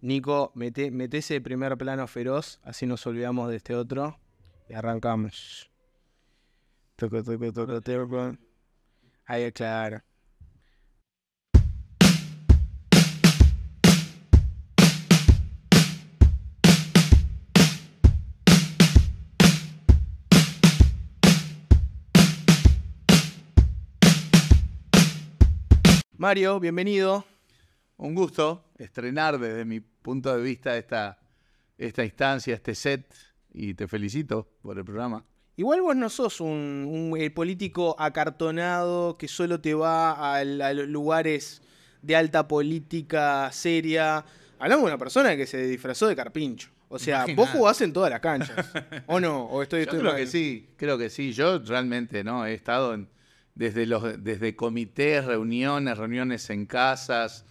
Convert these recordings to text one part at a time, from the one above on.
Nico, mete, ese primer plano feroz, así nos olvidamos de este otro. Y arrancamos. Toco, toco, toco, Ahí, claro. Mario, bienvenido un gusto estrenar desde mi punto de vista esta, esta instancia, este set, y te felicito por el programa. Igual vos no sos un, eh, político acartonado que solo te va a, lugares de alta política seria. Hablamos de una persona que se disfrazó de carpincho. O sea, vos jugás en todas las canchas. ¿O no? ¿O estoy, Yo creo que sí, creo que sí. Yo realmente no, he estado desde, los, desde comités, reuniones, reuniones en casas,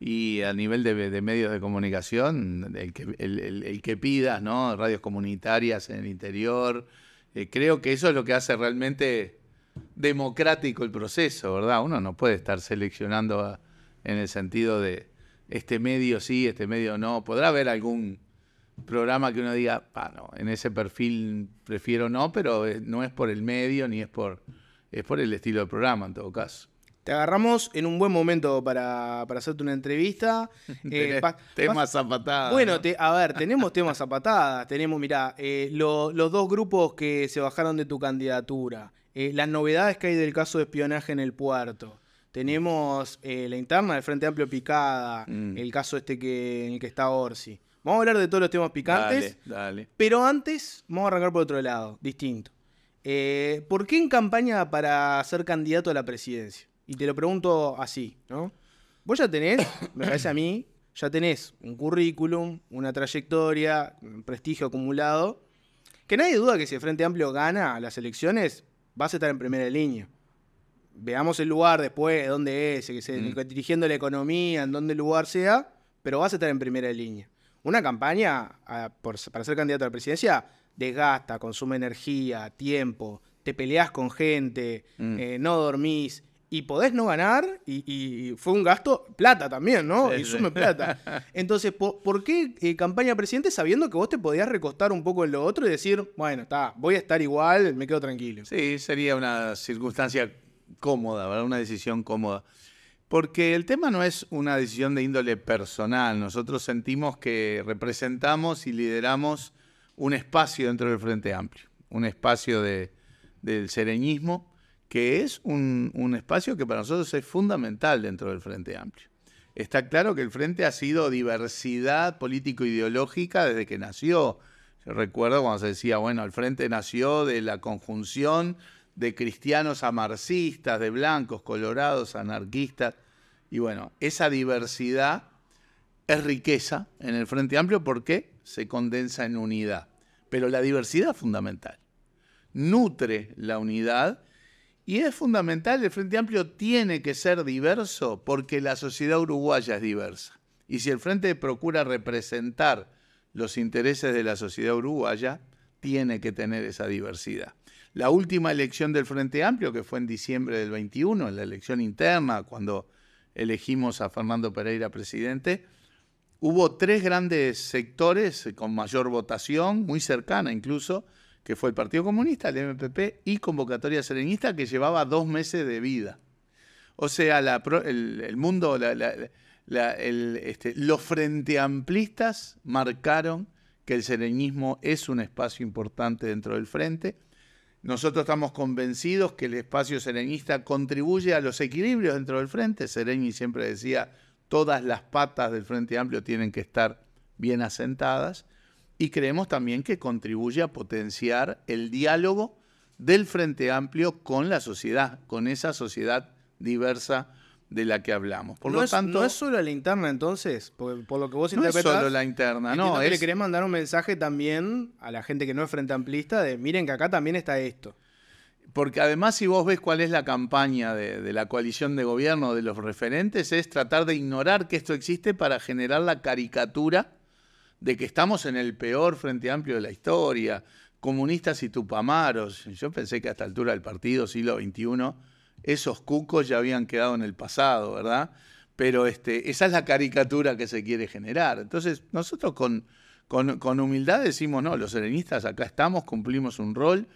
y a nivel de, medios de comunicación, el que, el, pidas, ¿no? Radios comunitarias en el interior. Eh, creo que eso es lo que hace realmente democrático el proceso, ¿verdad? Uno no puede estar seleccionando en el sentido de este medio sí, este medio no. Podrá haber algún programa que uno diga, ah, no, en ese perfil prefiero no, pero eh, no es por el medio ni es por, es por el estilo de programa en todo caso. Te agarramos en un buen momento para, hacerte una entrevista. Eh, temas zapatadas. Bueno, a ver, tenemos temas zapatadas. Tenemos, mirá, eh, los dos grupos que se bajaron de tu candidatura. Eh, las novedades que hay del caso de espionaje en el puerto. Tenemos la interna del Frente Amplio Picada, mm. el caso este que, en el que está Orsi. Vamos a hablar de todos los temas picantes. dale. Pero antes, vamos a arrancar por otro lado, distinto. ¿Por qué en campaña para ser candidato a la presidencia? Y te lo pregunto así, ¿no? Vos ya tenés, me parece a mí, ya tenés un currículum, una trayectoria, un prestigio acumulado, que nadie duda que si el Frente Amplio gana las elecciones, vas a estar en primera línea. Veamos el lugar después, dónde es, que mm. dirigiendo la economía, en dónde el lugar sea, pero vas a estar en primera línea. Una campaña para ser candidato a la presidencia desgasta, consume energía, tiempo, te peleás con gente, mm. eh, no dormís, y podés no ganar, y, fue un gasto, plata también, ¿no? y sume plata. Entonces, ¿por, qué eh, campaña presidente sabiendo que vos te podías recostar un poco en lo otro y decir, bueno, está, voy a estar igual, me quedo tranquilo? Sí, sería una circunstancia cómoda, ¿verdad? Una decisión cómoda. Porque el tema no es una decisión de índole personal. Nosotros sentimos que representamos y lideramos un espacio dentro del Frente Amplio, un espacio del sereñismo que es un, espacio que para nosotros es fundamental dentro del Frente Amplio. Está claro que el Frente ha sido diversidad político-ideológica desde que nació. Yo recuerdo cuando se decía, bueno, el Frente nació de la conjunción de cristianos a marxistas, de blancos, colorados, anarquistas. Y bueno, esa diversidad es riqueza en el Frente Amplio porque se condensa en unidad. Pero la diversidad es fundamental. Nutre la unidad y es fundamental, el Frente Amplio tiene que ser diverso porque la sociedad uruguaya es diversa. Y si el Frente procura representar los intereses de la sociedad uruguaya, tiene que tener esa diversidad. La última elección del Frente Amplio, que fue en diciembre del 21, en la elección interna, cuando elegimos a Fernando Pereira presidente, hubo tres grandes sectores con mayor votación, muy cercana incluso, que fue el Partido Comunista, el MPP y Convocatoria Serenista, que llevaba dos meses de vida. O sea, el, mundo, este, los frenteamplistas marcaron que el serenismo es un espacio importante dentro del frente. Nosotros estamos convencidos que el espacio serenista contribuye a los equilibrios dentro del frente. Sereni siempre decía, todas las patas del Frente Amplio tienen que estar bien asentadas y creemos también que contribuye a potenciar el diálogo del Frente Amplio con la sociedad, con esa sociedad diversa de la que hablamos. Por no lo es, tanto, solo la interna entonces, por, lo que vos no No es solo la interna, no. Es... le querés mandar un mensaje también a la gente que no es frente amplista de miren que acá también está esto. Porque además si vos ves cuál es la campaña de la coalición de gobierno de los referentes es tratar de ignorar que esto existe para generar la caricatura de que estamos en el peor Frente Amplio de la historia, comunistas y tupamaros. Yo pensé que a esta altura del partido, siglo XXI, esos cucos ya habían quedado en el pasado, ¿verdad? Pero este, esa es la caricatura que se quiere generar. Entonces, nosotros con, con humildad decimos, no, los serenistas acá estamos, cumplimos un rol,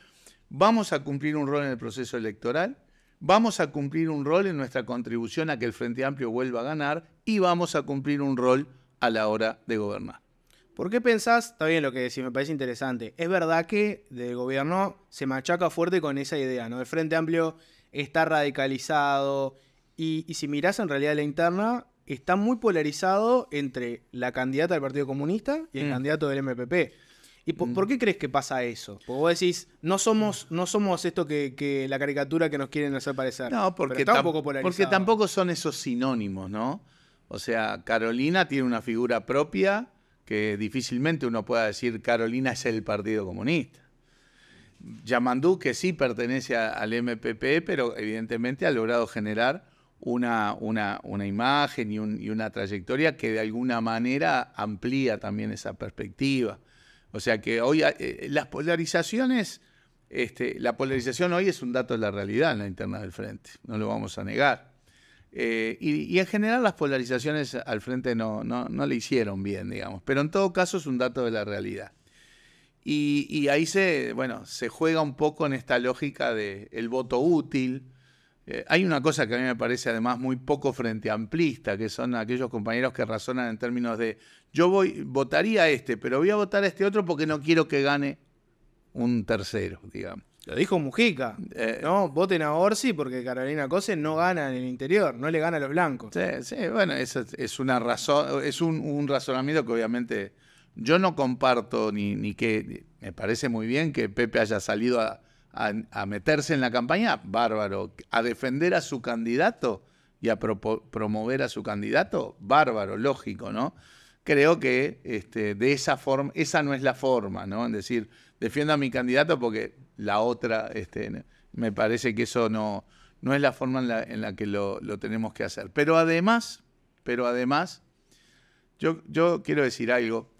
vamos a cumplir un rol en el proceso electoral, vamos a cumplir un rol en nuestra contribución a que el Frente Amplio vuelva a ganar y vamos a cumplir un rol a la hora de gobernar. ¿Por qué pensás? Está bien lo que decís, me parece interesante. Es verdad que del gobierno se machaca fuerte con esa idea, ¿no? El Frente Amplio está radicalizado y, si mirás en realidad la interna, está muy polarizado entre la candidata del Partido Comunista y el mm. candidato del MPP. ¿Y mm. por, qué crees que pasa eso? Porque vos decís, no somos, no somos esto que, la caricatura que nos quieren hacer parecer. No, porque, porque tampoco son esos sinónimos, ¿no? O sea, Carolina tiene una figura propia que difícilmente uno pueda decir Carolina es el Partido Comunista. Yamandú, que sí pertenece al MPP, pero evidentemente ha logrado generar una, una, una imagen y, una trayectoria que de alguna manera amplía también esa perspectiva. O sea que hoy eh, eh, las polarizaciones, este, la polarización hoy es un dato de la realidad en la interna del frente, no lo vamos a negar. Eh, y, en general las polarizaciones al frente no, no, le hicieron bien, digamos. Pero en todo caso es un dato de la realidad. Y, ahí se, bueno, se juega un poco en esta lógica del el voto útil. Eh, hay una cosa que a mí me parece además muy poco frente amplista, que son aquellos compañeros que razonan en términos de yo voy, votaría a este, pero voy a votar a este otro porque no quiero que gane un tercero, digamos. Lo dijo Mujica. Eh. ¿No? Voten a Orsi porque Carolina Cose no gana en el interior, no le gana a los blancos. Sí, sí, bueno, es, es una razón, es un, razonamiento que obviamente yo no comparto ni, ni que me parece muy bien que Pepe haya salido a, meterse en la campaña, bárbaro, a defender a su candidato y a promover a su candidato, bárbaro, lógico, ¿no? Creo que este, de esa forma, esa no es la forma, ¿no? En decir, defiendo a mi candidato porque la otra, este, me parece que eso no, no es la forma en la, que lo, tenemos que hacer. Pero además, pero además, yo, yo quiero decir algo.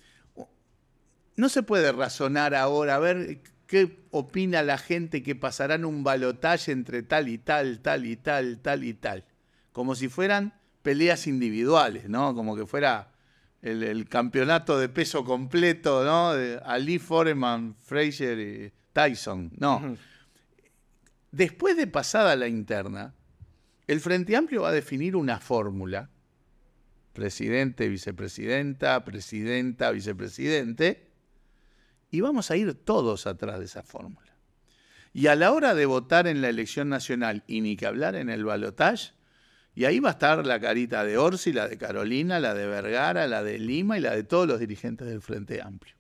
No se puede razonar ahora, a ver qué opina la gente que pasarán un balotaje entre tal y tal, tal y tal, tal y tal. Como si fueran peleas individuales, ¿no? Como que fuera el, campeonato de peso completo, ¿no? De Ali Foreman, Frazier y Tyson. No. Después de pasada la interna, el Frente Amplio va a definir una fórmula. Presidente, vicepresidenta, presidenta, vicepresidente. Y vamos a ir todos atrás de esa fórmula. Y a la hora de votar en la elección nacional y ni que hablar en el balotaje, y ahí va a estar la carita de Orsi, la de Carolina, la de Vergara, la de Lima y la de todos los dirigentes del Frente Amplio.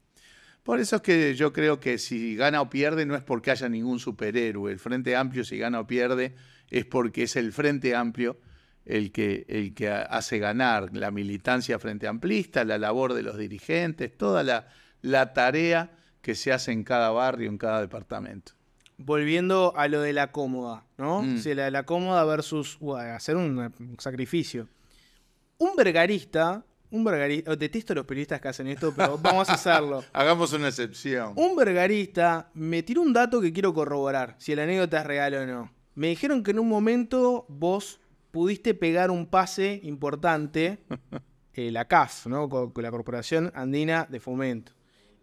Por eso es que yo creo que si gana o pierde no es porque haya ningún superhéroe. El Frente Amplio si gana o pierde es porque es el Frente Amplio el que, el que hace ganar la militancia frente amplista, la labor de los dirigentes, toda la, la tarea que se hace en cada barrio, en cada departamento volviendo a lo de la cómoda, ¿no? Mm. Si la, la, cómoda versus uh, hacer un, sacrificio. Un vergarista, un vergarista, oh, detesto a los periodistas que hacen esto, pero vamos a hacerlo. Hagamos una excepción. Un vergarista me tiró un dato que quiero corroborar, si la anécdota es real o no. Me dijeron que en un momento vos pudiste pegar un pase importante, eh, la CAF, ¿no? con la Corporación Andina de Fomento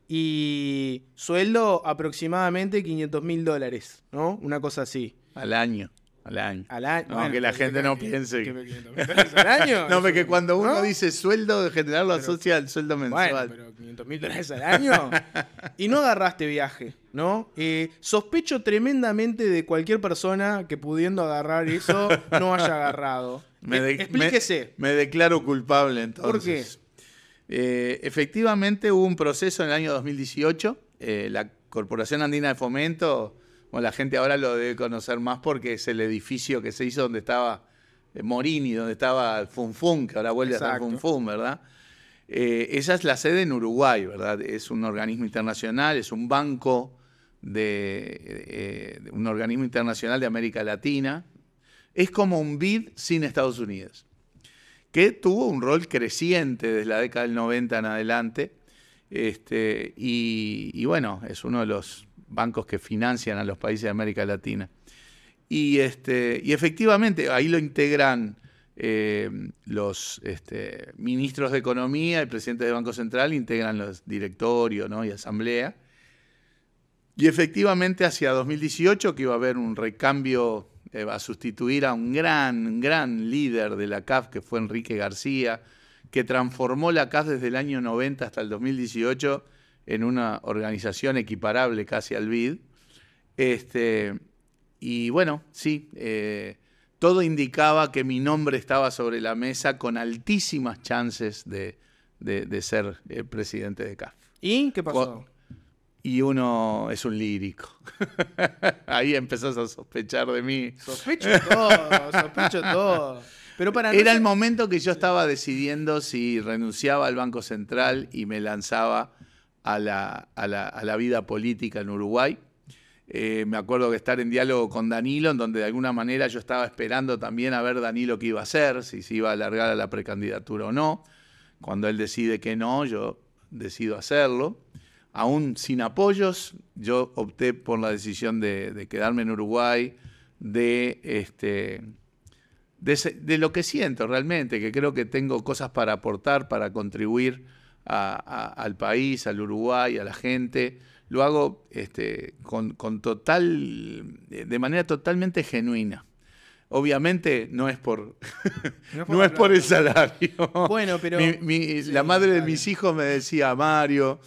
y sueldo aproximadamente 500 mil dólares, ¿no? Una cosa así. Al año. Al año. Al año. No, que la gente no piense. Que, que, ¿Al año? No, porque cuando uno dice sueldo, de general lo asocia al sueldo mensual. Bueno, pero 500 mil dólares al año. y no agarraste viaje, ¿no? Eh, sospecho tremendamente de cualquier persona que pudiendo agarrar eso no haya agarrado. Eh, explíquese. me, declaro culpable entonces. ¿Por qué? Eh, efectivamente hubo un proceso en el año 2018, eh, la Corporación Andina de Fomento, la gente ahora lo debe conocer más porque es el edificio que se hizo donde estaba eh, Morini, donde estaba Funfun, que ahora vuelve a estar Funfun, ¿verdad? esa es la sede en Uruguay, ¿verdad? Es un organismo internacional, es un banco de un organismo internacional de América Latina. Es como un BID sin Estados Unidos que tuvo un rol creciente desde la década del 90 en adelante. Este, y, bueno, es uno de los bancos que financian a los países de América Latina. Y, este, y efectivamente, ahí lo integran eh, los este, ministros de Economía y presidente de Banco Central, integran los directorios y asamblea. Y efectivamente, hacia 2018, que iba a haber un recambio eh, a sustituir a un gran, gran líder de la CAF que fue Enrique García, que transformó la CAF desde el año 90 hasta el 2018 en una organización equiparable casi al BID. Este, y bueno, sí, eh, todo indicaba que mi nombre estaba sobre la mesa con altísimas chances de, ser eh, presidente de CAF. ¿Y qué pasó? y uno es un lírico. Ahí empezás a sospechar de mí. Sospecho todo, sospecho todo. Pero para Era el momento que yo estaba decidiendo si renunciaba al Banco Central y me lanzaba a la, a la, vida política en Uruguay. Eh, me acuerdo que estar en diálogo con Danilo, en donde de alguna manera yo estaba esperando también a ver Danilo qué iba a hacer, si se iba a alargar a la precandidatura o no. Cuando él decide que no, yo decido hacerlo aún sin apoyos, yo opté por la decisión de, quedarme en Uruguay, de, este, de, lo que siento realmente, que creo que tengo cosas para aportar, para contribuir al país, al Uruguay, a la gente. Lo hago este, con total, de manera totalmente genuina. Obviamente no es por, no, es por el salario. Bueno, pero. la madre de mis hijos me decía, Mario,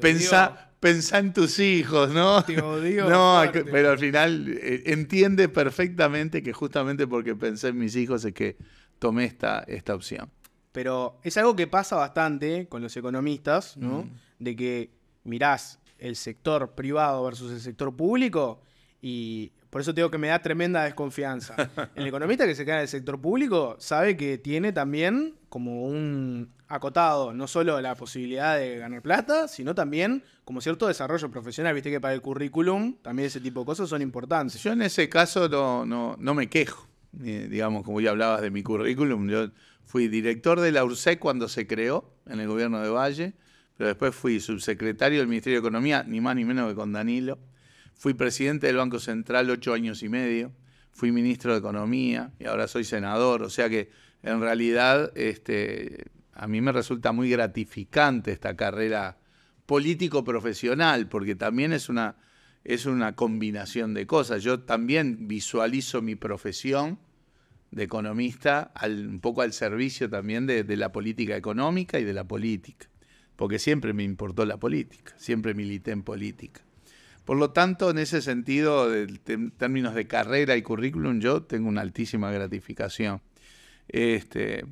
pensá, en tus hijos, ¿no? Te odio. No, pero al final eh, entiende perfectamente que justamente porque pensé en mis hijos es que tomé esta, esta opción. Pero es algo que pasa bastante con los economistas, ¿no? Mm. De que mirás el sector privado versus el sector público y por eso digo que me da tremenda desconfianza. El economista que se queda en el sector público sabe que tiene también como un acotado, no solo la posibilidad de ganar plata, sino también como cierto desarrollo profesional. Viste que para el currículum también ese tipo de cosas son importantes. Yo en ese caso no, me quejo. digamos, como ya hablabas de mi currículum, yo fui director de la URSEC cuando se creó en el gobierno de Valle, pero después fui subsecretario del Ministerio de Economía, ni más ni menos que con Danilo Fui presidente del Banco Central ocho años y medio, fui ministro de Economía y ahora soy senador. O sea que en realidad este, a mí me resulta muy gratificante esta carrera político-profesional, porque también es una, es una combinación de cosas. Yo también visualizo mi profesión de economista un poco al servicio también de, de, la política económica y de la política, porque siempre me importó la política, siempre milité en política. Por lo tanto, en ese sentido, en términos de carrera y currículum, yo tengo una altísima gratificación. Este,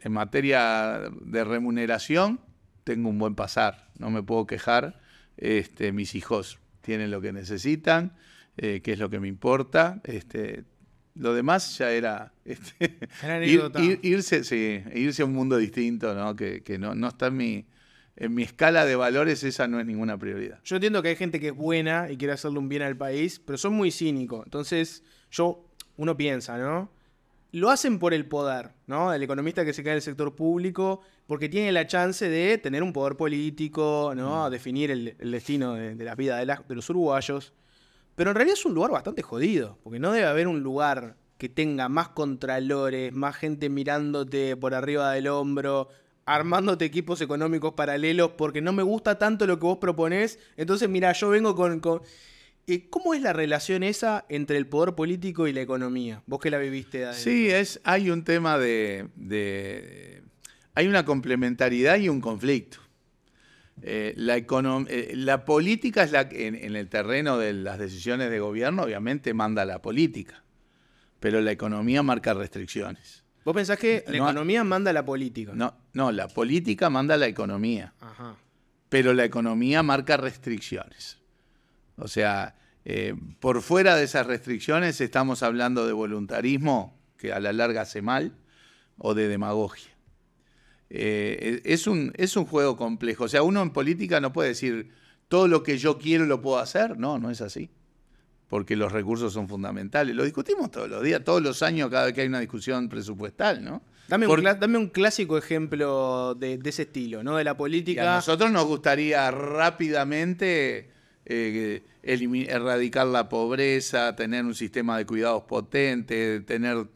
en materia de remuneración, tengo un buen pasar, no me puedo quejar. Este, mis hijos tienen lo que necesitan, eh, que es lo que me importa. Este, lo demás ya era, este, irse, irse a un mundo distinto, ¿no? Que, no, no, está en mi, en mi escala de valores esa no es ninguna prioridad. Yo entiendo que hay gente que es buena y quiere hacerle un bien al país, pero son muy cínicos. Entonces, yo, uno piensa, ¿no? Lo hacen por el poder, ¿no? El economista que se cae en el sector público, porque tiene la chance de tener un poder político, ¿no? Mm. Definir el, destino de, las vidas vida de, de los uruguayos. Pero en realidad es un lugar bastante jodido, porque no debe haber un lugar que tenga más contralores, más gente mirándote por arriba del hombro, armándote equipos económicos paralelos porque no me gusta tanto lo que vos proponés. Entonces, mira, yo vengo con... Eh, ¿Cómo es la relación esa entre el poder político y la economía? Vos que la viviste. Daniel? Sí, es, hay un tema de, Hay una complementariedad y un conflicto. Eh, eh, la, política es la que en el terreno de las decisiones de gobierno, obviamente manda la política, pero la economía marca restricciones. Vos pensás que la economía manda la política. No, no, la política manda la economía. Pero la economía marca restricciones. O sea, eh, por fuera de esas restricciones estamos hablando de voluntarismo, que a la larga hace mal, o de demagogia. Eh, e, es, un, es un juego complejo. O sea, uno en política no puede decir todo lo que yo quiero lo puedo hacer. No, no es así porque los recursos son fundamentales. Lo discutimos todos los días, todos los años, cada vez que hay una discusión presupuestal, ¿no? Dame, un, clásico ejemplo de, ese estilo, ¿no? De la política. a nosotros nos gustaría rápidamente eh, erradicar la pobreza, tener un sistema de cuidados potente, tener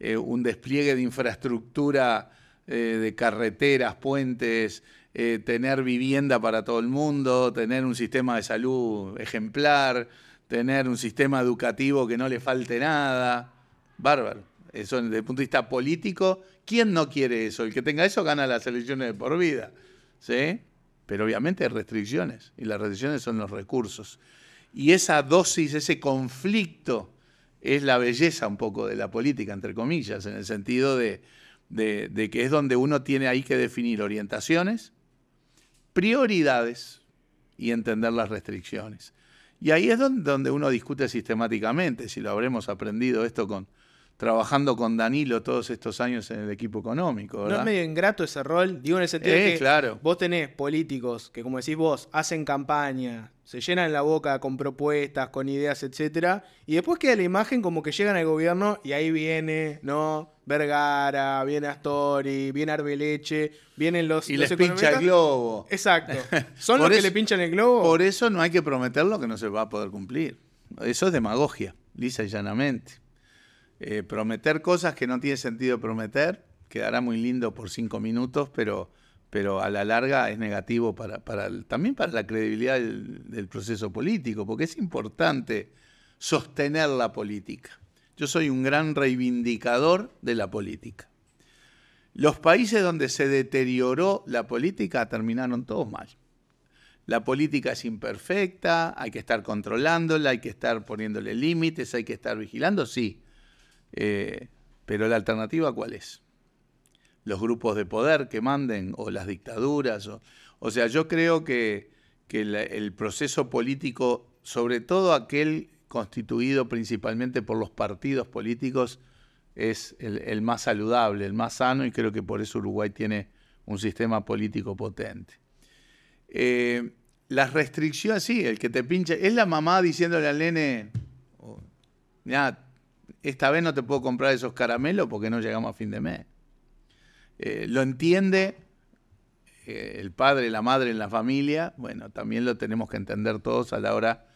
eh, un despliegue de infraestructura eh, de carreteras, puentes, tener vivienda para todo el mundo, tener un sistema de salud ejemplar tener un sistema educativo que no le falte nada. Bárbaro. Eso desde el punto de vista político, ¿quién no quiere eso? El que tenga eso gana las elecciones de por vida. ¿Sí? Pero obviamente hay restricciones, y las restricciones son los recursos. Y esa dosis, ese conflicto, es la belleza un poco de la política, entre comillas, en el sentido de, de que es donde uno tiene ahí que definir orientaciones, prioridades y entender las restricciones. Y ahí es donde uno discute sistemáticamente, si lo habremos aprendido esto con trabajando con Danilo todos estos años en el equipo económico. No es medio ingrato ese rol, digo en el sentido eh, claro. vos tenés políticos que, como decís vos, hacen campaña, se llenan la boca con propuestas, con ideas, etcétera, y después queda la imagen como que llegan al gobierno y ahí viene, ¿no? Vergara, viene Astori, viene Arbeleche, vienen los y les pincha el globo. Exacto. Son los que le pinchan el globo. Por eso no hay que prometer lo que no se va a poder cumplir. Eso es demagogia, lisa y llanamente. Eh, prometer cosas que no tiene sentido prometer, quedará muy lindo por cinco minutos, pero pero a la larga es negativo para, también para la credibilidad del, proceso político, porque es importante sostener la política. Yo soy un gran reivindicador de la política. Los países donde se deterioró la política terminaron todos mal. La política es imperfecta, hay que estar controlándola, hay que estar poniéndole límites, hay que estar vigilando, sí. Eh, pero la alternativa, ¿cuál es? los grupos de poder que manden o las dictaduras. O, sea, yo creo que, el proceso político, sobre todo aquel constituido principalmente por los partidos políticos, es el, más saludable, el más sano, y creo que por eso Uruguay tiene un sistema político potente. Eh, las restricciones, sí, el que te pinche, es la mamá diciéndole al nene, oh, ya, esta vez no te puedo comprar esos caramelos porque no llegamos a fin de mes. Eh, lo entiende eh, el padre, la madre en la familia, bueno, también lo tenemos que entender todos a la hora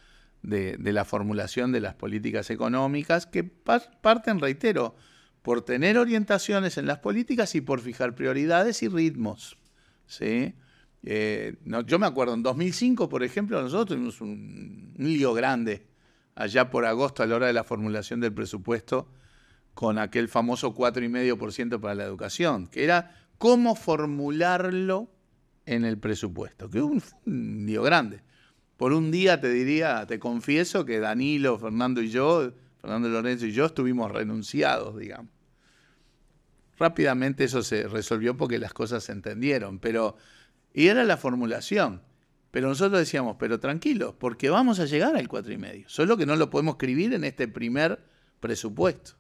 de, la formulación de las políticas económicas, que parten, reitero, por tener orientaciones en las políticas y por fijar prioridades y ritmos. ¿sí? Eh, yo me acuerdo, en 2005, por ejemplo, nosotros tuvimos un, un lío grande allá por agosto a la hora de la formulación del presupuesto con aquel famoso 4,5% para la educación, que era cómo formularlo en el presupuesto, que es un, un grande. Por un día te diría, te confieso que Danilo, Fernando y yo, Fernando Lorenzo y yo estuvimos renunciados, digamos. Rápidamente eso se resolvió porque las cosas se entendieron, pero y era la formulación. Pero nosotros decíamos, pero tranquilos, porque vamos a llegar al cuatro y medio, solo que no lo podemos escribir en este primer presupuesto.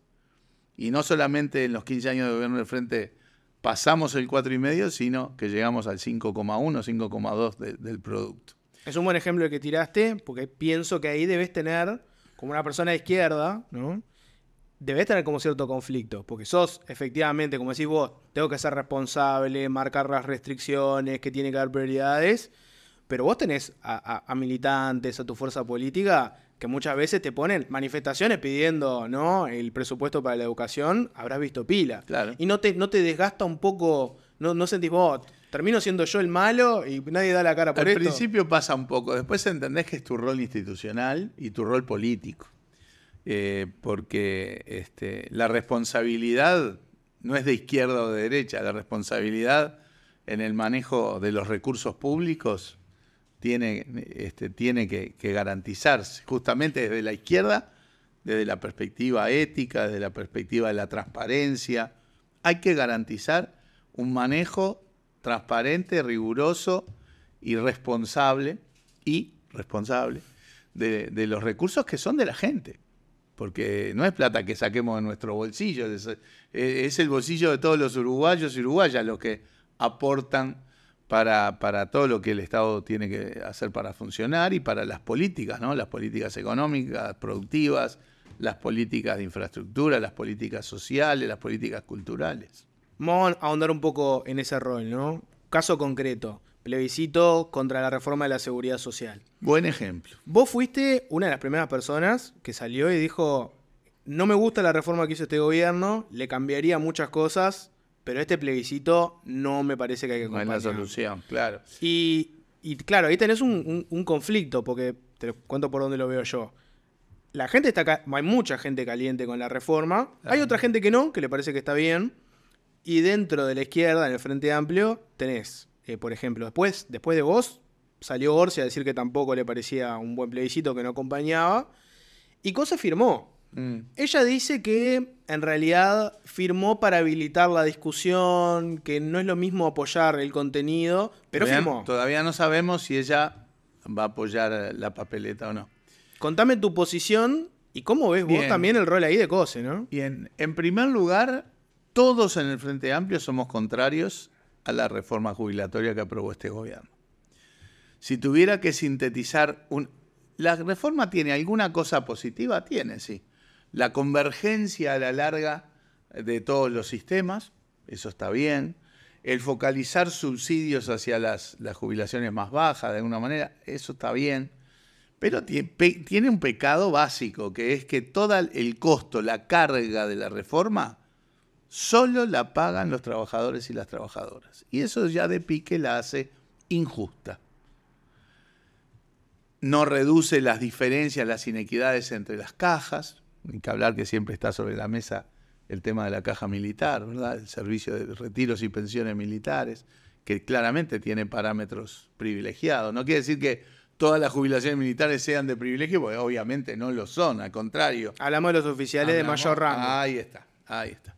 Y no solamente en los 15 años de gobierno del frente pasamos el 4,5, sino que llegamos al 5,1, 5,2 del producto. Es un buen ejemplo que tiraste, porque pienso que ahí debes tener, como una persona de izquierda, ¿no? debes tener como cierto conflicto, porque sos efectivamente, como decís vos, tengo que ser responsable, marcar las restricciones, que tiene que haber prioridades, pero vos tenés a militantes, a tu fuerza política que muchas veces te ponen manifestaciones pidiendo no el presupuesto para la educación, habrás visto pila. Claro. Y no te, no te desgasta un poco, no, no sentís termino siendo yo el malo y nadie da la cara por esto. Al principio pasa un poco, después entendés que es tu rol institucional y tu rol político. Eh, porque este, la responsabilidad no es de izquierda o de derecha, la responsabilidad en el manejo de los recursos públicos tiene, este, tiene que, garantizarse, justamente desde la izquierda, desde la perspectiva ética, desde la perspectiva de la transparencia. Hay que garantizar un manejo transparente, riguroso y responsable, y responsable, de, los recursos que son de la gente porque no es plata que saquemos de nuestro bolsillo, es, es, el bolsillo de todos los uruguayos y uruguayas los que aportan para, todo lo que el Estado tiene que hacer para funcionar y para las políticas, ¿no? Las políticas económicas, productivas, las políticas de infraestructura, las políticas sociales, las políticas culturales. Vamos a ahondar un poco en ese rol, ¿no? Caso concreto, plebiscito contra la reforma de la seguridad social. Buen ejemplo. Vos fuiste una de las primeras personas que salió y dijo, no me gusta la reforma que hizo este gobierno, le cambiaría muchas cosas, pero este plebiscito no me parece que hay que acompañar. es solución, claro. Y, claro, ahí tenés un, conflicto, porque te cuento por dónde lo veo yo. La gente está. Hay mucha gente caliente con la reforma. Hay otra gente que no, que le parece que está bien. Y dentro de la izquierda, en el Frente Amplio, tenés, eh, por ejemplo, después, después de vos, salió Orsi a decir que tampoco le parecía un buen plebiscito, que no acompañaba. Y Cosa firmó. Mm. Ella dice que en realidad firmó para habilitar la discusión, que no es lo mismo apoyar el contenido, pero firmó. Todavía no sabemos si ella va a apoyar la papeleta o no. Contame tu posición y cómo ves vos también el rol ahí de Cose, ¿no? en primer lugar, todos en el Frente Amplio somos contrarios a la reforma jubilatoria que aprobó este gobierno. Si tuviera que sintetizar ¿La reforma tiene alguna cosa positiva? Tiene, sí la convergencia a la larga de todos los sistemas, eso está bien, el focalizar subsidios hacia las, jubilaciones más bajas, de alguna manera, eso está bien, pero tiene un pecado básico, que es que todo el costo, la carga de la reforma, solo la pagan los trabajadores y las trabajadoras. Y eso ya de pique la hace injusta. No reduce las diferencias, las inequidades entre las cajas, hay que hablar que siempre está sobre la mesa el tema de la caja militar, ¿verdad? El servicio de retiros y pensiones militares, que claramente tiene parámetros privilegiados. No quiere decir que todas las jubilaciones militares sean de privilegio, porque obviamente no lo son, al contrario. Hablamos de los oficiales de mayor rango. Ahí está, ahí está.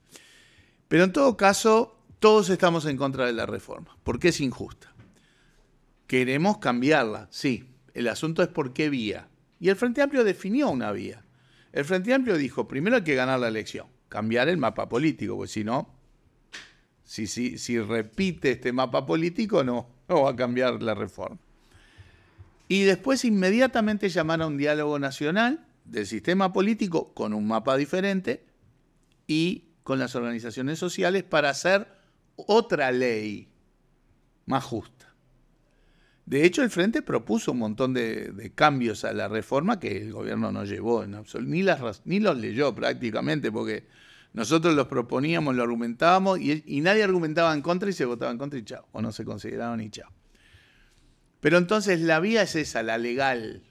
Pero en todo caso, todos estamos en contra de la reforma, porque es injusta. Queremos cambiarla, sí. El asunto es por qué vía. Y el Frente Amplio definió una vía. El Frente Amplio dijo, primero hay que ganar la elección, cambiar el mapa político, porque si no, si, repite este mapa político, no, no va a cambiar la reforma. Y después inmediatamente llamar a un diálogo nacional del sistema político con un mapa diferente y con las organizaciones sociales para hacer otra ley más justa. De hecho, el Frente propuso un montón de, cambios a la reforma que el gobierno no llevó, ni, ni los leyó prácticamente, porque nosotros los proponíamos, lo argumentábamos y, nadie argumentaba en contra y se votaba en contra y chao, o no se consideraban y chao. Pero entonces la vía es esa, la legal.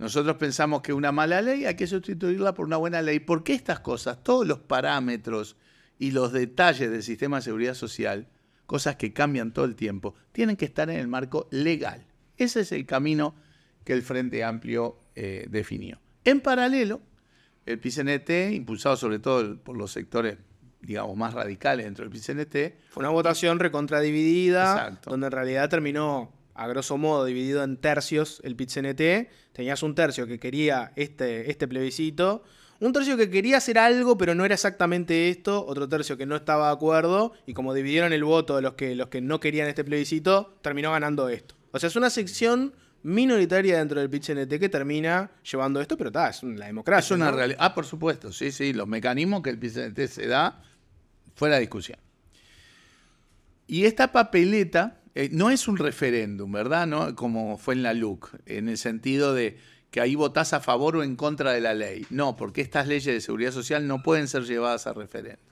Nosotros pensamos que una mala ley hay que sustituirla por una buena ley. ¿Por qué estas cosas, todos los parámetros y los detalles del sistema de seguridad social, cosas que cambian todo el tiempo, tienen que estar en el marco legal. Ese es el camino que el Frente Amplio eh, definió. En paralelo, el PCNT, impulsado sobre todo por los sectores digamos, más radicales dentro del PCNT. Fue una votación recontradividida, donde en realidad terminó, a grosso modo, dividido en tercios el PCNT. Tenías un tercio que quería este, este plebiscito un tercio que quería hacer algo, pero no era exactamente esto. Otro tercio que no estaba de acuerdo. Y como dividieron el voto de los que, los que no querían este plebiscito, terminó ganando esto. O sea, es una sección minoritaria dentro del PCT que termina llevando esto, pero está, es la democracia. Es una realidad. Ah, por supuesto, sí, sí, los mecanismos que el PCT se da fue la discusión. Y esta papeleta eh, no es un referéndum, ¿verdad? No, como fue en la LUC, en el sentido de que ahí votás a favor o en contra de la ley. No, porque estas leyes de seguridad social no pueden ser llevadas a referéndum.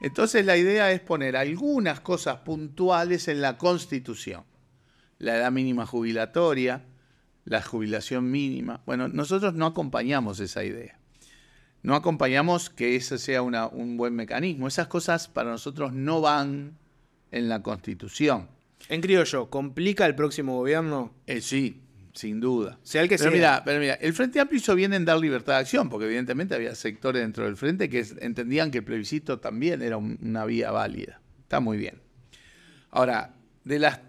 Entonces la idea es poner algunas cosas puntuales en la Constitución. La edad mínima jubilatoria, la jubilación mínima. Bueno, nosotros no acompañamos esa idea. No acompañamos que ese sea un buen mecanismo. Esas cosas para nosotros no van en la Constitución. En criollo, ¿complica el próximo gobierno? Eh, sí, sin duda. el que pero Mira, pero mira, el Frente Amplio hizo bien en dar libertad de acción, porque evidentemente había sectores dentro del Frente que entendían que el plebiscito también era una vía válida. Está muy bien. Ahora, de las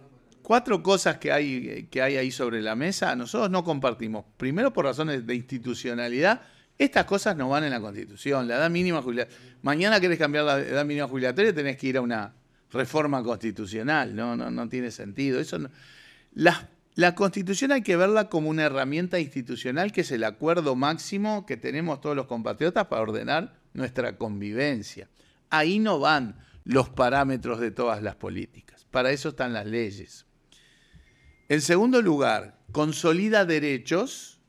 cuatro cosas que hay, que hay ahí sobre la mesa, nosotros no compartimos. Primero, por razones de institucionalidad, estas cosas no van en la Constitución. La edad mínima jubilatoria. Mañana querés cambiar la edad mínima jubilatoria, tenés que ir a una reforma constitucional. No, no, tiene sentido. Eso Las la constitución hay que verla como una herramienta institucional que es el acuerdo máximo que tenemos todos los compatriotas para ordenar nuestra convivencia. Ahí no van los parámetros de todas las políticas. Para eso están las leyes. En segundo lugar, consolida derechos,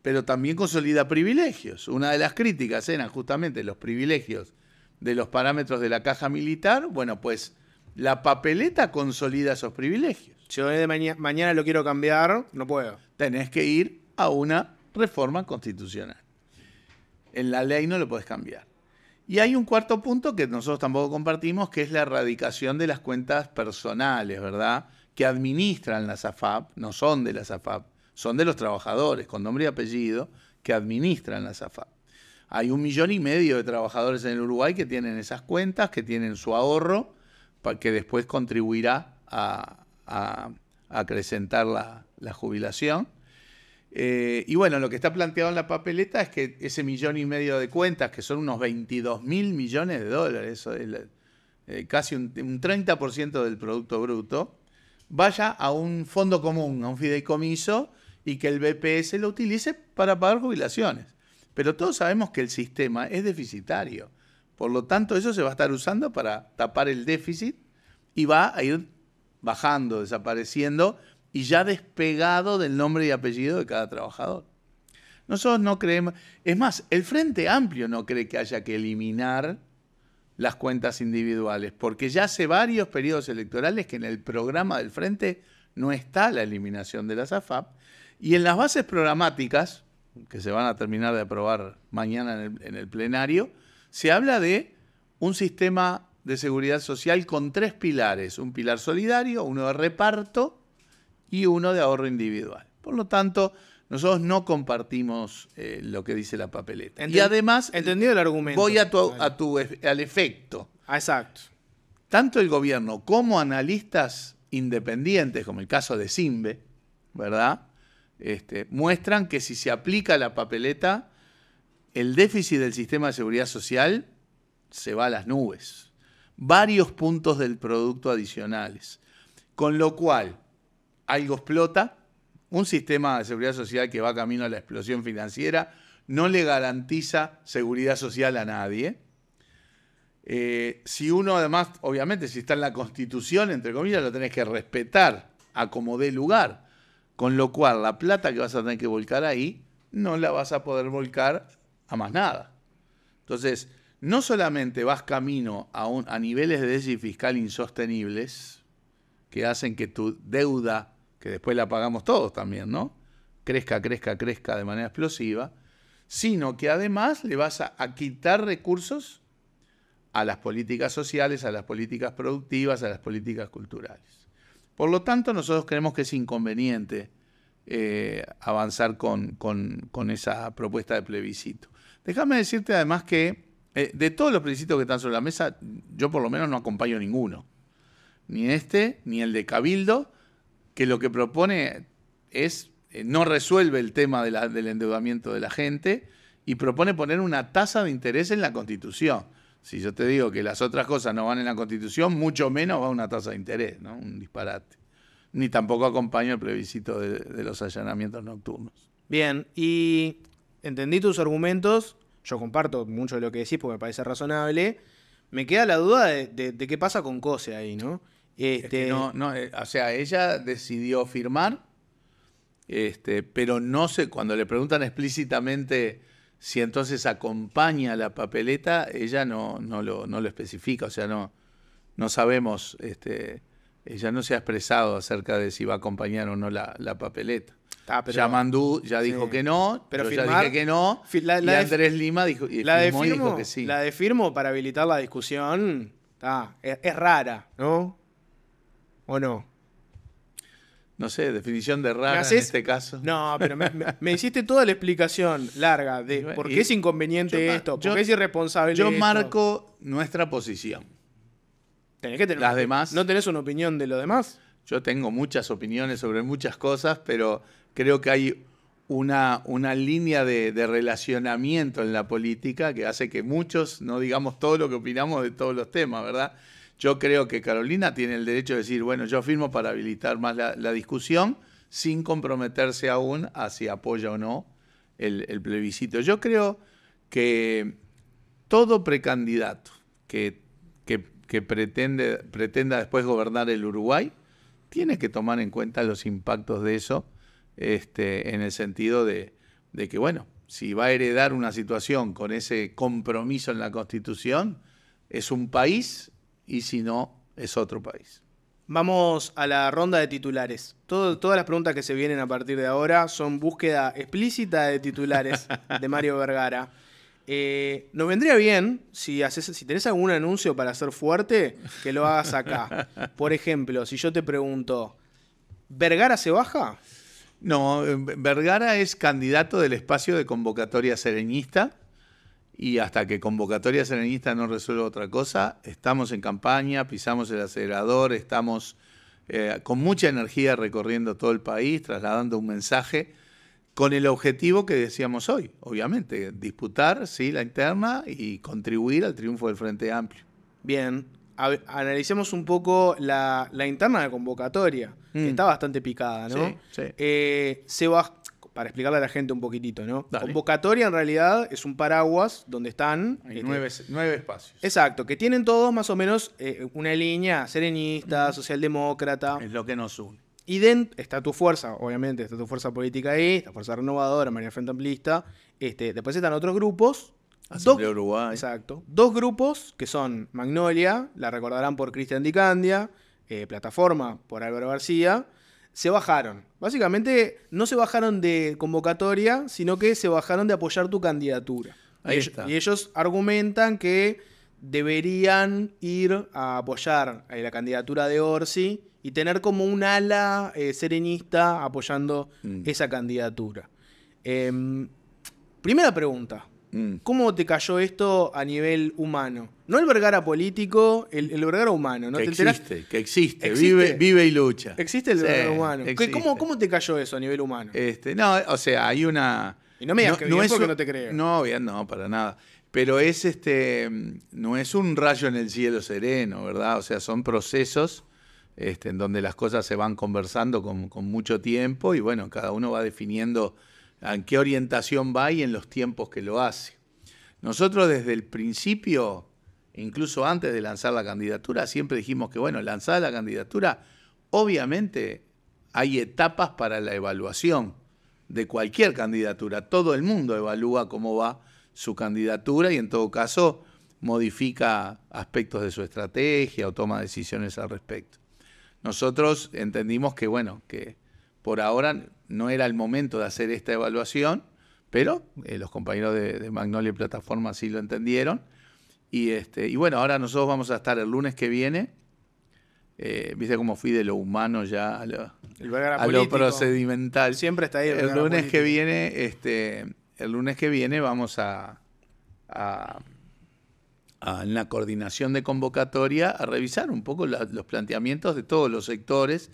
pero también consolida privilegios. Una de las críticas eran justamente los privilegios de los parámetros de la caja militar. Bueno, pues la papeleta consolida esos privilegios. Si hoy de mañana lo quiero cambiar, no puedo. Tenés que ir a una reforma constitucional. En la ley no lo puedes cambiar. Y hay un cuarto punto que nosotros tampoco compartimos, que es la erradicación de las cuentas personales, ¿verdad? Que administran las AFAP, no son de las AFAP, son de los trabajadores con nombre y apellido que administran las AFAP. Hay un millón y medio de trabajadores en el Uruguay que tienen esas cuentas, que tienen su ahorro, que después contribuirá a, a, acrecentar la, jubilación. Eh, y bueno, lo que está planteado en la papeleta es que ese millón y medio de cuentas, que son unos 22 mil millones de dólares, eh, casi un, un 30% del Producto Bruto, vaya a un fondo común, a un fideicomiso, y que el BPS lo utilice para pagar jubilaciones. Pero todos sabemos que el sistema es deficitario. Por lo tanto, eso se va a estar usando para tapar el déficit y va a ir bajando, desapareciendo y ya despegado del nombre y apellido de cada trabajador. Nosotros no creemos, es más, el Frente Amplio no cree que haya que eliminar las cuentas individuales, porque ya hace varios periodos electorales que en el programa del Frente no está la eliminación de las AFAP y en las bases programáticas, que se van a terminar de aprobar mañana en el, en el plenario, se habla de un sistema de seguridad social con tres pilares, un pilar solidario, uno de reparto y uno de ahorro individual. Por lo tanto, nosotros no compartimos eh, lo que dice la papeleta. y además, entendido el argumento. Voy a al efecto. Ah, exacto. Tanto el gobierno como analistas independientes, como el caso de Simbe, ¿verdad? Este, muestran que si se aplica la papeleta, el déficit del sistema de seguridad social se va a las nubes varios puntos del producto adicionales. Con lo cual, algo explota, un sistema de seguridad social que va camino a la explosión financiera no le garantiza seguridad social a nadie. Eh, si uno además, obviamente, si está en la constitución, entre comillas, lo tenés que respetar a como dé lugar. Con lo cual, la plata que vas a tener que volcar ahí, no la vas a poder volcar a más nada. Entonces, no solamente vas camino a, a niveles de déficit fiscal insostenibles, que hacen que tu deuda, que después la pagamos todos también, ¿no? Crezca, crezca, crezca de manera explosiva, sino que además le vas a, quitar recursos a las políticas sociales, a las políticas productivas, a las políticas culturales. Por lo tanto, nosotros creemos que es inconveniente eh, avanzar con, con esa propuesta de plebiscito. Déjame decirte además que eh, de todos los plebiscitos que están sobre la mesa, yo por lo menos no acompaño ninguno. Ni este, ni el de Cabildo, que lo que propone es, eh, no resuelve el tema del endeudamiento de la gente y propone poner una tasa de interés en la Constitución. Si yo te digo que las otras cosas no van en la Constitución, mucho menos va una tasa de interés, ¿no? Un disparate. Ni tampoco acompaño el plebiscito de, de los allanamientos nocturnos. Bien, y entendí tus argumentos yo comparto mucho de lo que decís porque me parece razonable. Me queda la duda de, qué pasa con Cose ahí, ¿no? Este... no, no eh, o sea, ella decidió firmar, este, pero no sé, cuando le preguntan explícitamente si entonces acompaña la papeleta, ella no, no, lo, no lo especifica, o sea, no, no sabemos, este, ella no se ha expresado acerca de si va a acompañar o no la, la papeleta. Ya ya dijo que no, Pero firmar- ya dije que no. y de- Andrés Lima dijo, que sí. la de firmo para habilitar la discusión, es, rara, ¿no? ¿O no? No sé, definición de rara en este caso. No, pero me, hiciste toda la explicación larga de por qué es inconveniente esto, por qué es irresponsable. Yo marco nuestra posición. Tenés que tener- las demás. ¿No tenés una opinión de lo demás? Yo tengo muchas opiniones sobre muchas cosas, pero creo que hay una, línea de, relacionamiento en la política que hace que muchos no digamos todo lo que opinamos de todos los temas, ¿verdad? Yo creo que Carolina tiene el derecho de decir, bueno, yo firmo para habilitar más la, discusión sin comprometerse aún a si apoya o no el, plebiscito. Yo creo que todo precandidato que, que, que pretende, pretenda después gobernar el Uruguay tiene que tomar en cuenta los impactos de eso este, en el sentido de, que, bueno, si va a heredar una situación con ese compromiso en la Constitución, es un país y si no, es otro país. Vamos a la ronda de titulares. todas las preguntas que se vienen a partir de ahora son búsqueda explícita de titulares de Mario Vergara. Eh, nos vendría bien, si, haces, si tenés algún anuncio para ser fuerte, que lo hagas acá. Por ejemplo, si yo te pregunto, ¿Vergara se baja? No, eh, Vergara es candidato del espacio de convocatoria sereñista y hasta que convocatoria sereñista no resuelva otra cosa, estamos en campaña, pisamos el acelerador, estamos eh, con mucha energía recorriendo todo el país, trasladando un mensaje con el objetivo que decíamos hoy, obviamente, disputar sí, la interna y contribuir al triunfo del Frente Amplio. Bien, analicemos un poco la, interna de convocatoria, que mm. está bastante picada, ¿no? Sí, sí. Eh, se va, para explicarle a la gente un poquitito, ¿no? Dale. Convocatoria en realidad es un paraguas donde están... Este, nueve, nueve, espacios. Exacto, que tienen todos más o menos eh, una línea serenista, mm. socialdemócrata. Es lo que nos une. Y dentro está tu fuerza, obviamente, está tu fuerza política ahí, está fuerza renovadora, María Frente Amplista. Este, después están otros grupos dos, Exacto. Dos grupos que son Magnolia, la recordarán por Cristian Dicandia, eh, Plataforma por Álvaro García, se bajaron. Básicamente no se bajaron de convocatoria, sino que se bajaron de apoyar tu candidatura. Ahí y, está. y ellos argumentan que deberían ir a apoyar eh, la candidatura de Orsi y tener como un ala eh, serenista apoyando mm. esa candidatura. Em, primera pregunta. Mm. ¿Cómo te cayó esto a nivel humano? No el Vergara político, el, el Vergara humano. ¿no? Que, existe, que existe, vive, y lucha. Existe el Vergara humano. ¿Cómo, te cayó eso a nivel humano? Este, no, o sea, hay una... Y no me digas que no te creo. No, bien, no, para nada. Pero es este, no es un rayo en el cielo sereno, ¿verdad? O sea, son procesos este, en donde las cosas se van conversando con mucho tiempo y bueno, cada uno va definiendo en qué orientación va y en los tiempos que lo hace. Nosotros desde el principio, incluso antes de lanzar la candidatura, siempre dijimos que, bueno, lanzada la candidatura, obviamente hay etapas para la evaluación de cualquier candidatura. Todo el mundo evalúa cómo va su candidatura y en todo caso modifica aspectos de su estrategia o toma decisiones al respecto. Nosotros entendimos que, bueno, que por ahora no era el momento de hacer esta evaluación, pero eh, los compañeros de, Magnolia Plataforma sí lo entendieron. Y, este, y bueno, ahora nosotros vamos a estar el lunes que viene. Eh, Viste cómo fui de lo humano ya a lo, procedimental. Siempre está ahí. El, lunes que viene, este, el lunes que viene vamos a, a, en la coordinación de convocatoria a revisar un poco los planteamientos de todos los sectores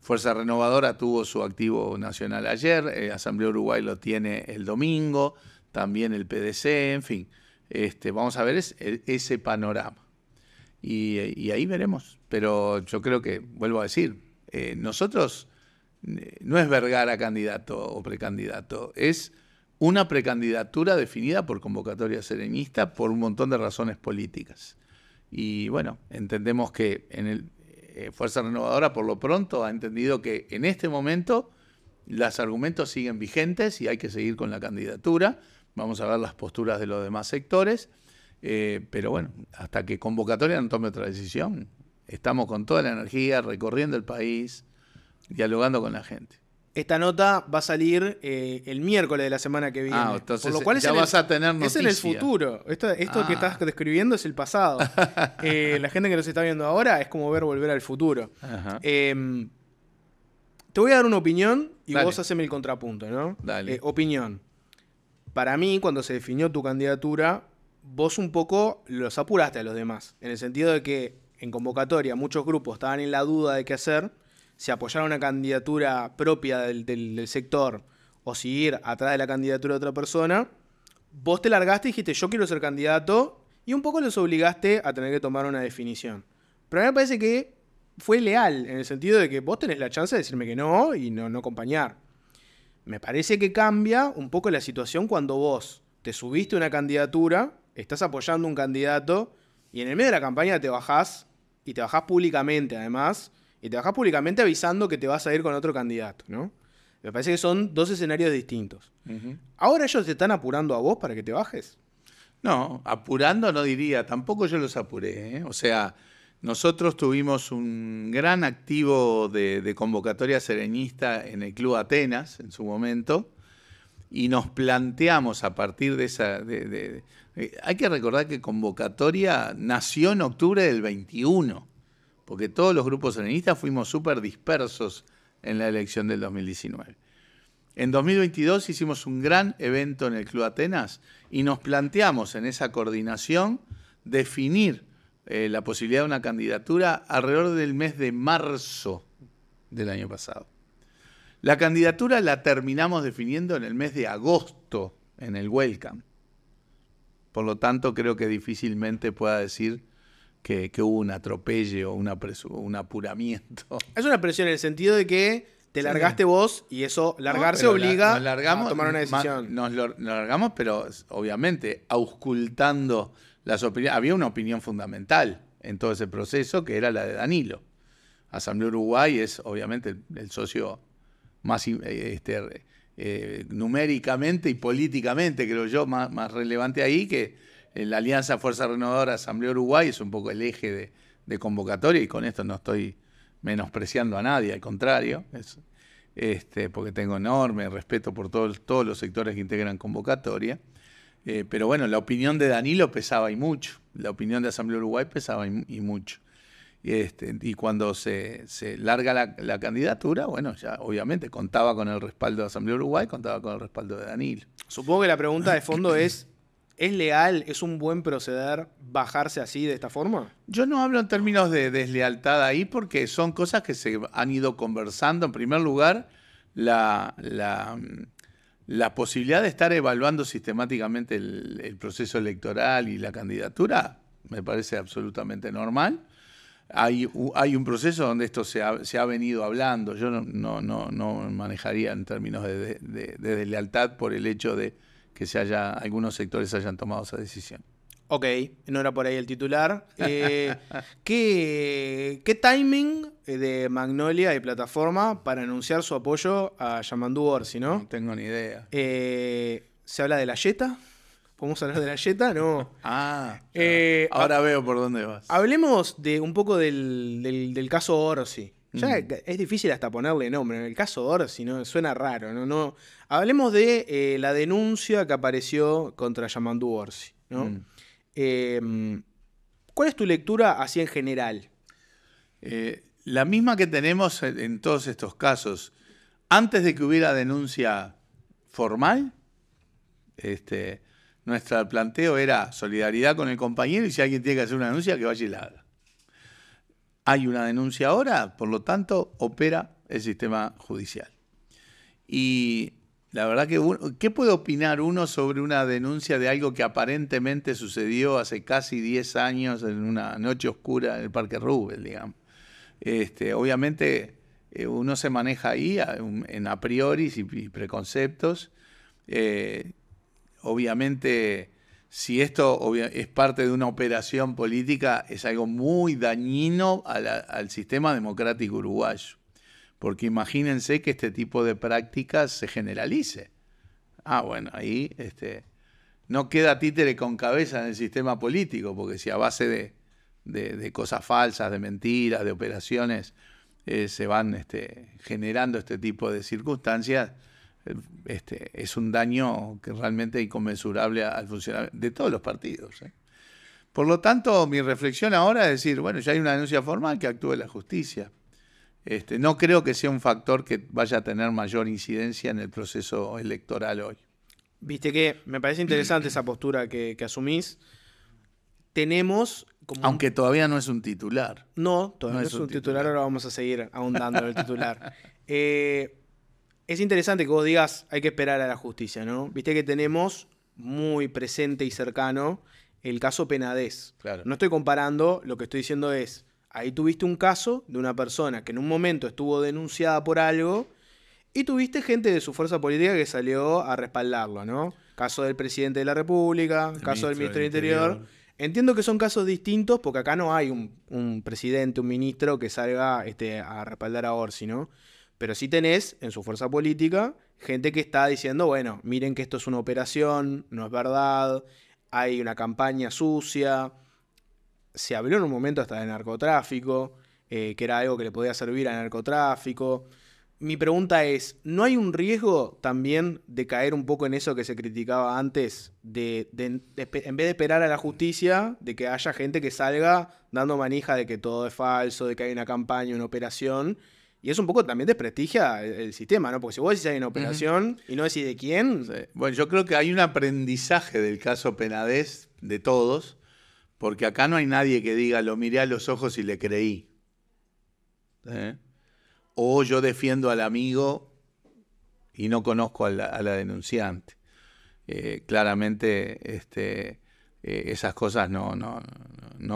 Fuerza Renovadora tuvo su activo nacional ayer, eh, Asamblea Uruguay lo tiene el domingo, también el PDC, en fin. Este, vamos a ver ese panorama. Y, ahí veremos. Pero yo creo que, vuelvo a decir, eh, nosotros no es Vergara candidato o precandidato, es una precandidatura definida por convocatoria serenista por un montón de razones políticas. Y bueno, entendemos que en el, eh, Fuerza Renovadora por lo pronto ha entendido que en este momento los argumentos siguen vigentes y hay que seguir con la candidatura. Vamos a ver las posturas de los demás sectores. Eh, pero bueno, hasta que convocatoria no tome otra decisión, estamos con toda la energía recorriendo el país, dialogando con la gente. Esta nota va a salir eh, el miércoles de la semana que ah, viene. Ah, entonces por lo cual ya vas a tener noticias. Es en el futuro. Esto, que ah. estás describiendo es el pasado. Eh, la gente que nos está viendo ahora es como ver volver al futuro. Em, te voy a dar una opinión y vos haceme el contrapunto, ¿no? Dale. Eh, opinión. Para mí, cuando se definió tu candidatura, vos un poco los apuraste a los demás. En el sentido de que en convocatoria muchos grupos estaban en la duda de qué hacer si apoyar una candidatura propia del, sector o seguir atrás de la candidatura de otra persona, vos te largaste y dijiste yo quiero ser candidato y un poco los obligaste a tener que tomar una definición. Pero a mí me parece que fue leal en el sentido de que vos tenés la chance de decirme que no y no, no acompañar. Me parece que cambia un poco la situación cuando vos te subiste una candidatura, estás apoyando un candidato y en el medio de la campaña te bajás y te bajás públicamente además y te bajás públicamente avisando que te vas a ir con otro candidato, ¿no? Me parece que son dos escenarios distintos. ¿Ahora ellos te están apurando a vos para que te bajes? No, apurando no diría, tampoco yo los apuré. ¿eh? O sea, nosotros tuvimos un gran activo de, convocatoria serenista en el Club Atenas en su momento y nos planteamos a partir de esa... hay que recordar que convocatoria nació en octubre del 21 porque todos los grupos serenistas fuimos súper dispersos en la elección del 2019. En 2022 hicimos un gran evento en el Club Atenas y nos planteamos en esa coordinación definir eh, la posibilidad de una candidatura alrededor del mes de marzo del año pasado. La candidatura la terminamos definiendo en el mes de agosto, en el Welcome. Por lo tanto, creo que difícilmente pueda decir que, hubo un atropello, una un apuramiento. Es una presión en el sentido de que te largaste vos y eso, largarse obliga largamos, a tomar una decisión. Nos, largamos, pero obviamente auscultando las opiniones. Había una opinión fundamental en todo ese proceso que era la de Danilo. Asamblea Uruguay es obviamente el, socio más este, eh, numéricamente y políticamente, creo yo, más, más relevante ahí que eh, la Alianza Fuerza Renovadora Asamblea Uruguay es un poco el eje de, convocatoria, y con esto no estoy menospreciando a nadie, al contrario, es, este, porque tengo enorme respeto por todos, todos los sectores que integran convocatoria. Eh, pero bueno, la opinión de Danilo pesaba y mucho, la opinión de Asamblea Uruguay pesaba y, y mucho. Este, y cuando se, larga la, candidatura, bueno, ya obviamente contaba con el respaldo de Asamblea Uruguay, contaba con el respaldo de Danilo. Supongo que la pregunta de fondo es ¿Es leal, es un buen proceder bajarse así de esta forma? Yo no hablo en términos de deslealtad ahí porque son cosas que se han ido conversando. En primer lugar, la, la, posibilidad de estar evaluando sistemáticamente el, proceso electoral y la candidatura me parece absolutamente normal. Hay, hay un proceso donde esto se ha, se ha venido hablando. Yo no, no, no, manejaría en términos de deslealtad por el hecho de que se haya, algunos sectores hayan tomado esa decisión. Ok, no era por ahí el titular. Eh, ¿qué, timing eh, de Magnolia y plataforma para anunciar su apoyo a Yamandú Orsi, no? tengo ni idea. Eh, ¿Se habla de la Jetta? ¿Podemos hablar de la JETA? No. Ah, ahora veo por dónde vas. Hablemos de un poco del, del caso Orsi. Mm. es difícil hasta ponerle nombre. En el caso Orsi, suena raro. ¿no? hablemos de eh, la denuncia que apareció contra Yamandú Orsi. Mm. Em, ¿Cuál es tu lectura así en general? Eh, la misma que tenemos en todos estos casos. Antes de que hubiera denuncia formal, este, nuestro planteo era solidaridad con el compañero y si alguien tiene que hacer una denuncia, que vaya y la hay una denuncia ahora, por lo tanto, opera el sistema judicial. Y la verdad que, ¿qué puede opinar uno sobre una denuncia de algo que aparentemente sucedió hace casi 10 años en una noche oscura en el Parque Rubel, digamos? Este, obviamente eh, uno se maneja ahí en a priori y preconceptos. Eh, obviamente si esto es parte de una operación política, es algo muy dañino al sistema democrático uruguayo. Porque imagínense que este tipo de prácticas se generalice. Ah, bueno, ahí este, no queda títere con cabeza en el sistema político, porque si a base de, cosas falsas, de mentiras, de operaciones, eh, se van este, generando este tipo de circunstancias, este, es un daño que realmente inconmensurable al funcionamiento de todos los partidos. ¿eh? Por lo tanto, mi reflexión ahora es decir, bueno, ya hay una denuncia formal que actúe la justicia. Este, no creo que sea un factor que vaya a tener mayor incidencia en el proceso electoral hoy. Viste que me parece interesante esa postura que, asumís. Tenemos Aunque todavía no es un titular. No, todavía no, es, un titular. ahora vamos a seguir ahondando en el titular. Eh, es interesante que vos digas, hay que esperar a la justicia, ¿no? Viste que tenemos muy presente y cercano el caso Penadez. Claro. No estoy comparando, lo que estoy diciendo es, ahí tuviste un caso de una persona que en un momento estuvo denunciada por algo y tuviste gente de su fuerza política que salió a respaldarlo, ¿no? Caso del presidente de la República, caso del ministro del Interior. Entiendo que son casos distintos porque acá no hay un, presidente, un ministro que salga este, a respaldar a Orsi, ¿no? Pero sí tenés en su fuerza política gente que está diciendo, bueno, miren que esto es una operación, no es verdad, hay una campaña sucia. Se habló en un momento hasta de narcotráfico, eh, que era algo que le podía servir al narcotráfico. Mi pregunta es, ¿no hay un riesgo también de caer un poco en eso que se criticaba antes, de, en vez de esperar a la justicia, de que haya gente que salga dando manija de que todo es falso, de que hay una campaña, una operación, y eso un poco también desprestigia el, sistema, ¿no? Porque si vos decís hay una operación y no decís de quién. Bueno, yo creo que hay un aprendizaje del caso Penadez de todos, porque acá no hay nadie que diga lo miré a los ojos y le creí. ¿Eh? O yo defiendo al amigo y no conozco a la, denunciante. Eh, claramente este, eh, esas cosas no, no,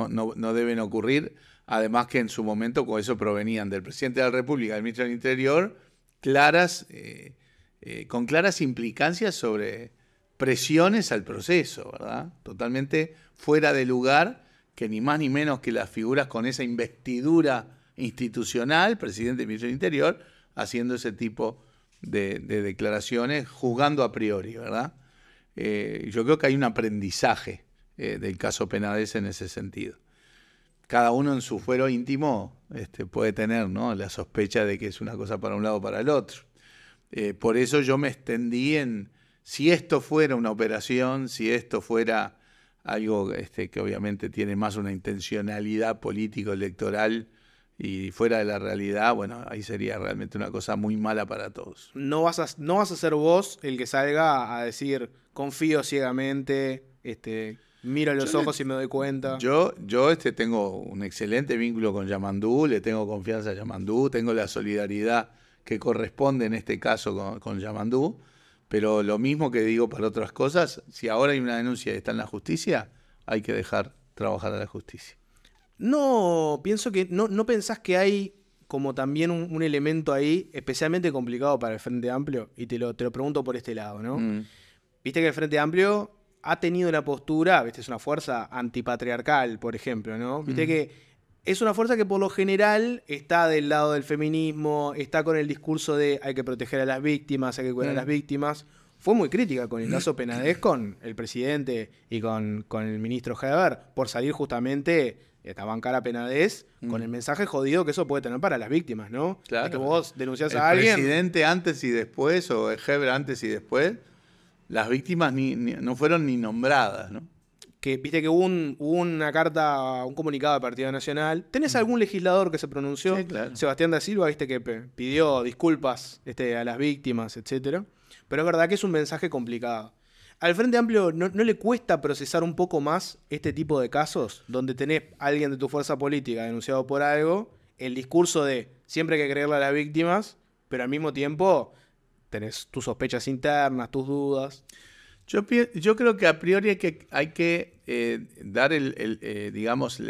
no deben ocurrir además que en su momento con eso provenían del presidente de la República, del ministro del Interior, claras, eh, eh, con claras implicancias sobre presiones al proceso, ¿verdad? Totalmente fuera de lugar, que ni más ni menos que las figuras con esa investidura institucional, presidente y ministro del Interior, haciendo ese tipo de, declaraciones, juzgando a priori, ¿verdad? Eh, yo creo que hay un aprendizaje del caso Penades en ese sentido cada uno en su fuero íntimo este, puede tener ¿no? la sospecha de que es una cosa para un lado o para el otro. Eh, por eso yo me extendí en, si esto fuera una operación, si esto fuera algo este, que obviamente tiene más una intencionalidad político-electoral y fuera de la realidad, bueno, ahí sería realmente una cosa muy mala para todos. No vas a, no vas a ser vos el que salga a decir, confío ciegamente, este, miro los ojos y me doy cuenta. Yo, yo este, tengo un excelente vínculo con Yamandú, le tengo confianza a Yamandú, tengo la solidaridad que corresponde en este caso con, Yamandú, pero lo mismo que digo para otras cosas, si ahora hay una denuncia y está en la justicia, hay que dejar trabajar a la justicia. No, pienso que no, pensás que hay como también un, elemento ahí especialmente complicado para el Frente Amplio, y te lo, te pregunto por este lado, ¿no? Mm. Viste que el Frente Amplio ha tenido la postura, es una fuerza antipatriarcal, por ejemplo, ¿no? Viste que es una fuerza que por lo general está del lado del feminismo, está con el discurso de hay que proteger a las víctimas, hay que cuidar a las víctimas. Fue muy crítica con el caso Penades, con el presidente y con, con el ministro Heber, por salir justamente esta bancar a Penades con el mensaje jodido que eso puede tener para las víctimas, ¿no? Claro. que vos denunciás a alguien. presidente antes y después, o Heber antes y después las víctimas ni, no fueron ni nombradas, ¿no? Que viste que hubo, una carta, un comunicado del Partido Nacional. ¿Tenés mm. algún legislador que se pronunció? Sebastián da Silva, viste que pidió disculpas este, a las víctimas, etcétera. Pero es verdad que es un mensaje complicado. Al Frente Amplio no, no, le cuesta procesar un poco más este tipo de casos, donde tenés a alguien de tu fuerza política denunciado por algo, el discurso de siempre hay que creerle a las víctimas, pero al mismo tiempo tenés tus sospechas internas, tus dudas. Yo, yo creo que a priori hay que, hay que eh, dar el, eh, digamos,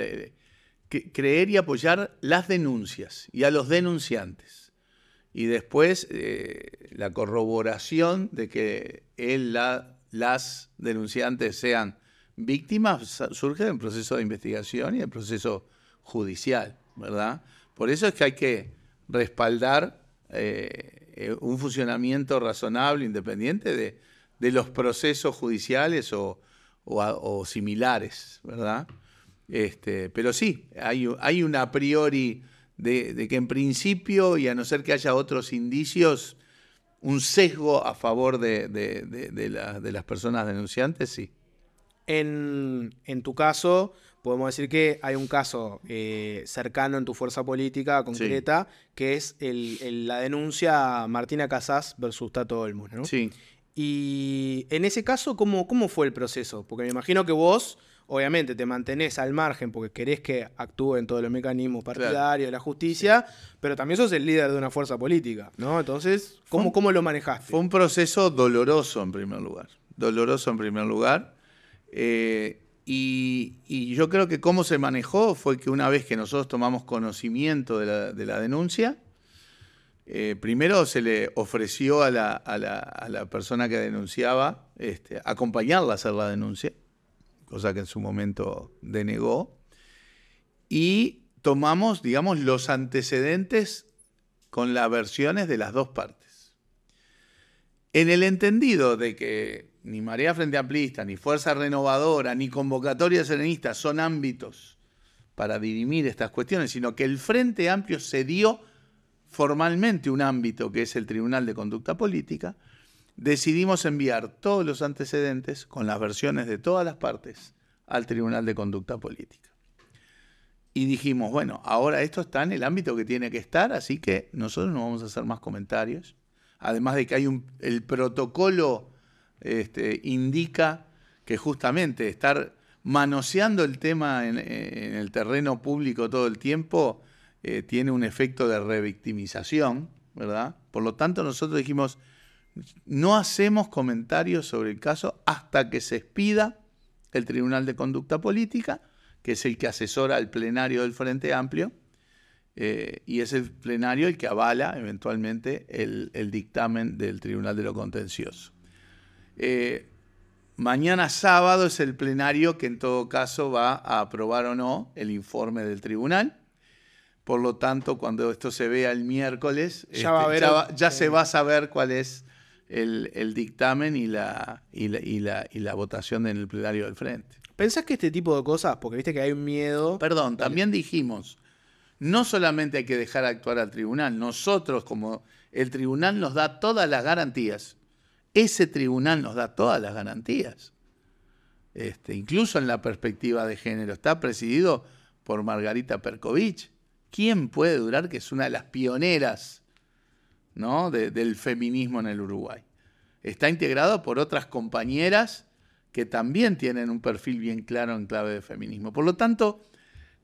creer y apoyar las denuncias y a los denunciantes. Y después eh, la corroboración de que las denunciantes sean víctimas surge del proceso de investigación y del proceso judicial, ¿verdad? Por eso es que hay que respaldar eh, un funcionamiento razonable, independiente de, los procesos judiciales o, similares, ¿verdad? Este, pero sí, hay, hay a priori de, que en principio, y a no ser que haya otros indicios, un sesgo a favor de, las personas denunciantes, sí. en tu caso, podemos decir que hay un caso eh, cercano en tu fuerza política concreta, que es la denuncia Martina Casas versus Tato Olmos, Sí. Y en ese caso, ¿cómo, ¿cómo fue el proceso? Porque me imagino que vos, obviamente, te mantenés al margen porque querés que actúen todos los mecanismos partidarios la justicia, pero también sos el líder de una fuerza política, ¿no? Entonces, ¿cómo, ¿cómo lo manejaste? Fue un proceso doloroso en primer lugar. Doloroso en primer lugar. Eh, y, yo creo que cómo se manejó fue que una vez que nosotros tomamos conocimiento de la, denuncia, eh, primero se le ofreció a la, persona que denunciaba este, acompañarla a hacer la denuncia, cosa que en su momento denegó, y tomamos, digamos, los antecedentes con las versiones de las dos partes. En el entendido de que ni Marea Frente Amplista, ni Fuerza Renovadora, ni Convocatoria Serenista son ámbitos para dirimir estas cuestiones, sino que el Frente Amplio se dio formalmente un ámbito que es el Tribunal de Conducta Política, decidimos enviar todos los antecedentes con las versiones de todas las partes al Tribunal de Conducta Política. Y dijimos, bueno, ahora esto está en el ámbito que tiene que estar, así que nosotros no vamos a hacer más comentarios. Además de que hay el protocolo este, indica que justamente estar manoseando el tema en, el terreno público todo el tiempo eh, tiene un efecto de revictimización, ¿verdad? Por lo tanto, nosotros dijimos, no hacemos comentarios sobre el caso hasta que se expida el Tribunal de Conducta Política, que es el que asesora al plenario del Frente Amplio, eh, y es el plenario el que avala eventualmente el dictamen del Tribunal de lo Contencioso. Eh, mañana sábado es el plenario que en todo caso va a aprobar o no el informe del tribunal. Por lo tanto, cuando esto se vea el miércoles, ya, este, se va a saber cuál es el, dictamen y la, votación en el plenario del frente. ¿Pensás que este tipo de cosas, porque viste que hay un miedo... Perdón, eh, también dijimos, no solamente hay que dejar actuar al tribunal, nosotros como el tribunal nos da todas las garantías ese tribunal nos da todas las garantías, este, incluso en la perspectiva de género. Está presidido por Margarita Perkovich. ¿Quién puede durar que es una de las pioneras ¿no? del feminismo en el Uruguay? Está integrado por otras compañeras que también tienen un perfil bien claro en clave de feminismo. Por lo tanto,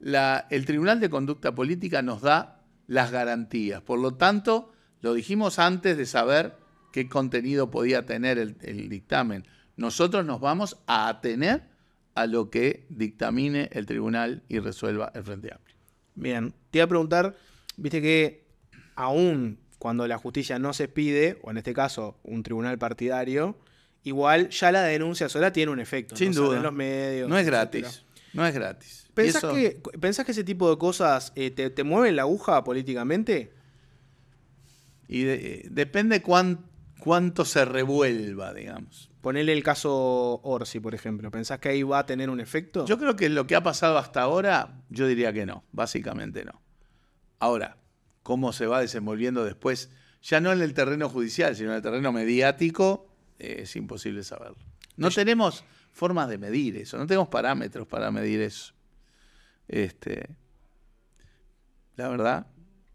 el Tribunal de Conducta Política nos da las garantías. Por lo tanto, lo dijimos antes de saber qué contenido podía tener el, dictamen. Nosotros nos vamos a atener a lo que dictamine el tribunal y resuelva el Frente Amplio. Bien, te iba a preguntar, viste que aún cuando la justicia no se pide, o en este caso un tribunal partidario, igual ya la denuncia sola tiene un efecto. Sin duda. en los medios. No es gratis. No es gratis. ¿Pensás, que, ese tipo de cosas eh, te, mueven la aguja políticamente? Y eh, depende cuánto cuánto se revuelva, digamos. Ponele el caso Orsi, por ejemplo. ¿Pensás que ahí va a tener un efecto? Yo creo que lo que ha pasado hasta ahora, yo diría que no, básicamente no. Ahora, cómo se va desenvolviendo después, ya no en el terreno judicial, sino en el terreno mediático, eh, es imposible saberlo. No tenemos formas de medir eso, no tenemos parámetros para medir eso. Este, la verdad,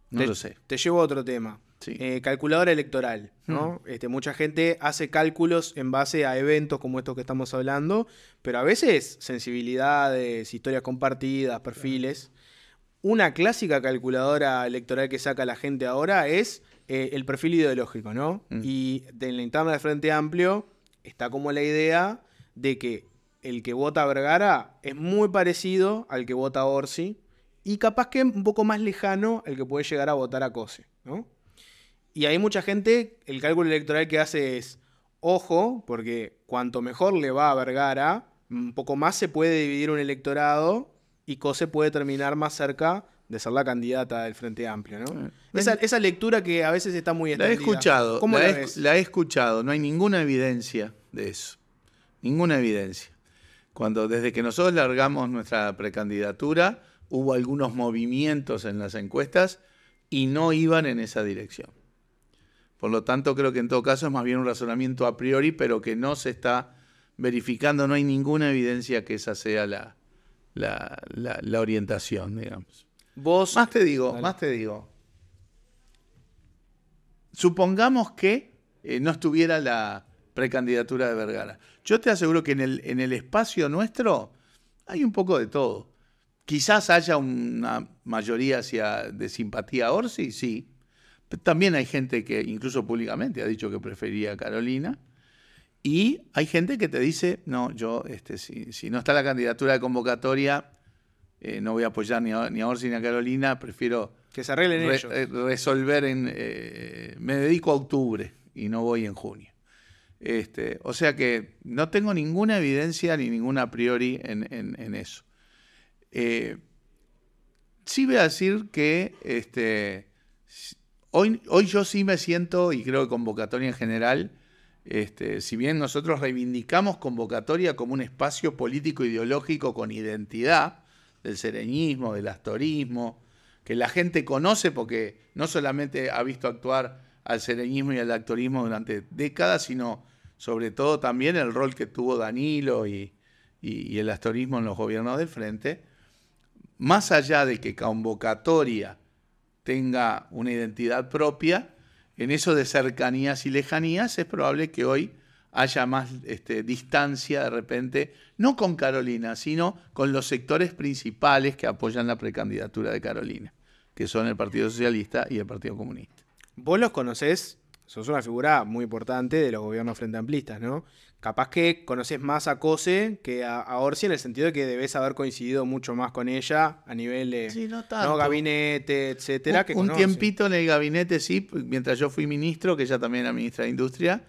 no lo sé. Te llevo a otro tema. Eh, calculadora electoral, ¿no? Mm. Este, mucha gente hace cálculos en base a eventos como estos que estamos hablando, pero a veces sensibilidades, historias compartidas, perfiles. Una clásica calculadora electoral que saca la gente ahora es eh, el perfil ideológico, ¿no? Mm. Y en la interna del Frente Amplio está como la idea de que el que vota Vergara es muy parecido al que vota Orsi y capaz que un poco más lejano el que puede llegar a votar a Cose, ¿no? Y hay mucha gente, el cálculo electoral que hace es, ojo, porque cuanto mejor le va a Vergara, un poco más se puede dividir un electorado y Cose puede terminar más cerca de ser la candidata del Frente Amplio, ¿no? Esa, lectura que a veces está muy extendida. La he escuchado, la he escuchado, no hay ninguna evidencia de eso, ninguna evidencia. Cuando desde que nosotros largamos nuestra precandidatura, hubo algunos movimientos en las encuestas y no iban en esa dirección. Por lo tanto, creo que en todo caso es más bien un razonamiento a priori, pero que no se está verificando, no hay ninguna evidencia que esa sea la, la, orientación, digamos. Vos... Más te digo, más te digo. Supongamos que eh, no estuviera la precandidatura de Vergara. Yo te aseguro que en el, en el espacio nuestro hay un poco de todo. Quizás haya una mayoría hacia, de simpatía a Orsi, sí. También hay gente que incluso públicamente ha dicho que prefería a Carolina. Y hay gente que te dice, no, yo, este, si, no está la candidatura de convocatoria, eh, no voy a apoyar ni a, ni a ni a Carolina, prefiero... Que se eh, resolver en... Eh, me dedico a octubre y no voy en junio. Este, o sea que no tengo ninguna evidencia ni ninguna a priori en, eso. sí voy a decir que... Este, Hoy, yo sí me siento, y creo que convocatoria en general, este, si bien nosotros reivindicamos convocatoria como un espacio político ideológico con identidad, del sereñismo, del astorismo, que la gente conoce porque no solamente ha visto actuar al sereñismo y al actorismo durante décadas, sino sobre todo también el rol que tuvo Danilo y, y el astorismo en los gobiernos del frente, más allá de que convocatoria tenga una identidad propia, en eso de cercanías y lejanías es probable que hoy haya más este, distancia de repente, no con Carolina, sino con los sectores principales que apoyan la precandidatura de Carolina, que son el Partido Socialista y el Partido Comunista. Vos los conocés, sos una figura muy importante de los gobiernos frente amplistas, ¿no? capaz que conoces más a Cose que a, Orsi en el sentido de que debes haber coincidido mucho más con ella a nivel de no gabinete, etcétera. Un, un tiempito en el gabinete, sí, mientras yo fui ministro, que ella también era ministra de Industria,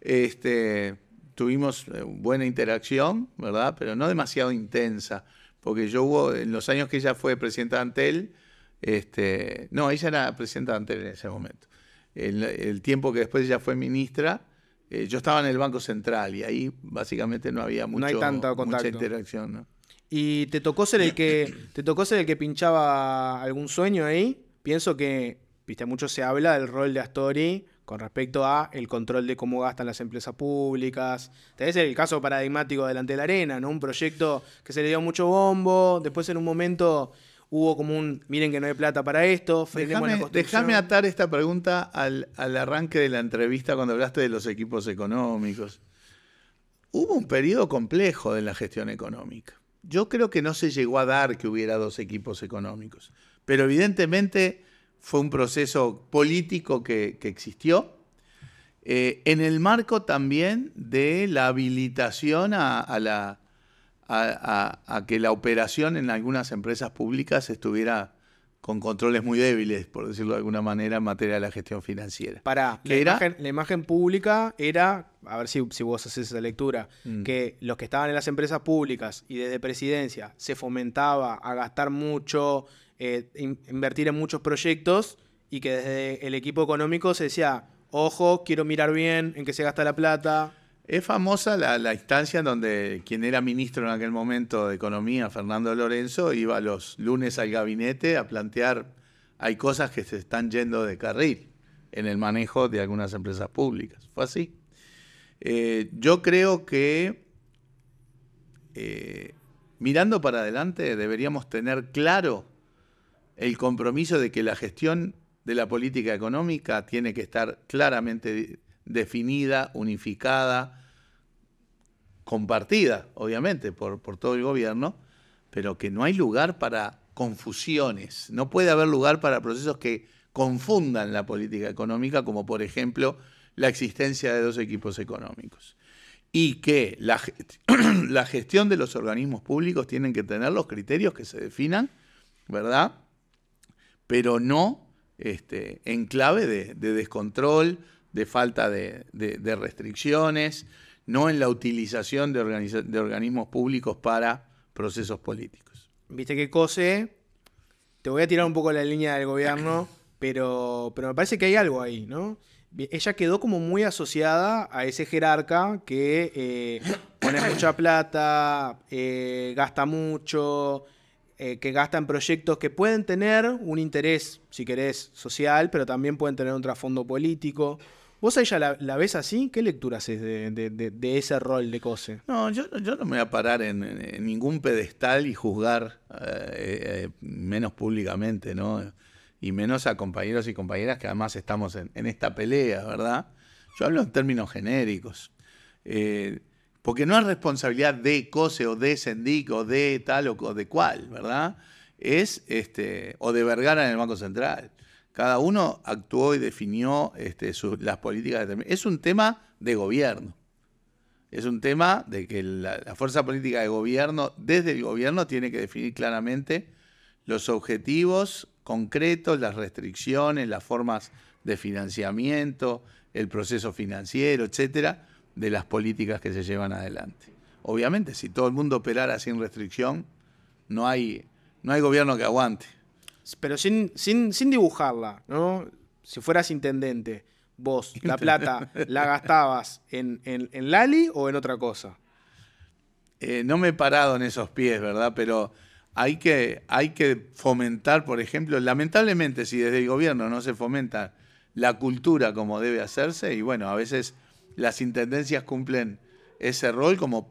este, tuvimos eh, buena interacción, ¿verdad? Pero no demasiado intensa, porque yo hubo, en los años que ella fue presidenta de Antel, este, no, ella era presidenta de Antel en ese momento. el tiempo que después ella fue ministra, eh, yo estaba en el Banco Central y ahí básicamente no había mucho, mucha interacción. ¿Y te tocó ser el que te tocó ser el que pinchaba algún sueño ahí? Pienso que, viste, mucho se habla del rol de Astori con respecto a el control de cómo gastan las empresas públicas. te ves el caso paradigmático delante de la arena, ¿no? Un proyecto que se le dio mucho bombo, después en un momento hubo como un, miren que no hay plata para esto, Déjame atar esta pregunta al, arranque de la entrevista cuando hablaste de los equipos económicos. Hubo un periodo complejo de la gestión económica. Yo creo que no se llegó a dar que hubiera dos equipos económicos, pero evidentemente fue un proceso político que, existió, eh, en el marco también de la habilitación a, la, a, que la operación en algunas empresas públicas estuviera con controles muy débiles, por decirlo de alguna manera, en materia de la gestión financiera. Para, la, Imagen, pública era, a ver si, si vos haces esa lectura, mm. que los que estaban en las empresas públicas y desde presidencia se fomentaba a gastar mucho, eh, invertir en muchos proyectos y que desde el equipo económico se decía, ojo, quiero mirar bien en qué se gasta la plata. Es famosa la, instancia donde quien era ministro en aquel momento de Economía, Fernando Lorenzo, iba los lunes al gabinete a plantear, hay cosas que se están yendo de carril en el manejo de algunas empresas públicas. Fue así. Eh, yo creo que eh, mirando para adelante deberíamos tener claro el compromiso de que la gestión de la política económica tiene que estar claramente definida, unificada, compartida, obviamente, por, todo el gobierno, pero que no hay lugar para confusiones, no puede haber lugar para procesos que confundan la política económica, como por ejemplo la existencia de dos equipos económicos. Y que la, la gestión de los organismos públicos tienen que tener los criterios que se definan, ¿verdad? Pero no este, en clave de, de descontrol, de falta de, restricciones, no en la utilización de, de organismos públicos para procesos políticos. Viste que cose, te voy a tirar un poco la línea del gobierno, pero, pero me parece que hay algo ahí, ¿no? Ella quedó como muy asociada a ese jerarca que eh, pone mucha plata, eh, gasta mucho, eh, que gasta en proyectos que pueden tener un interés, si querés, social, pero también pueden tener un trasfondo político. ¿Vos a ella la, ves así? ¿Qué lectura haces de, ese rol de Cose? No, yo, no me voy a parar en, ningún pedestal y juzgar, eh, eh, menos públicamente, ¿no? Y menos a compañeros y compañeras que además estamos en, esta pelea, ¿verdad? Yo hablo en términos genéricos. Eh, porque no es responsabilidad de Cose o de Sendic o de tal o de cual, ¿verdad? Es este, o de Vergara en el Banco Central. Cada uno actuó y definió este, las políticas. es un tema de gobierno. Es un tema de que la, fuerza política de gobierno, desde el gobierno, tiene que definir claramente los objetivos concretos, las restricciones, las formas de financiamiento, el proceso financiero, etcétera, de las políticas que se llevan adelante. Obviamente, si todo el mundo operara sin restricción, no hay, no hay gobierno que aguante pero sin, sin, sin dibujarla, ¿no? Si fueras intendente, vos la plata la gastabas en, en, Lali o en otra cosa? Eh, no me he parado en esos pies, ¿verdad? Pero hay que, hay que fomentar, por ejemplo, lamentablemente si desde el gobierno no se fomenta la cultura como debe hacerse, y bueno, a veces las intendencias cumplen ese rol como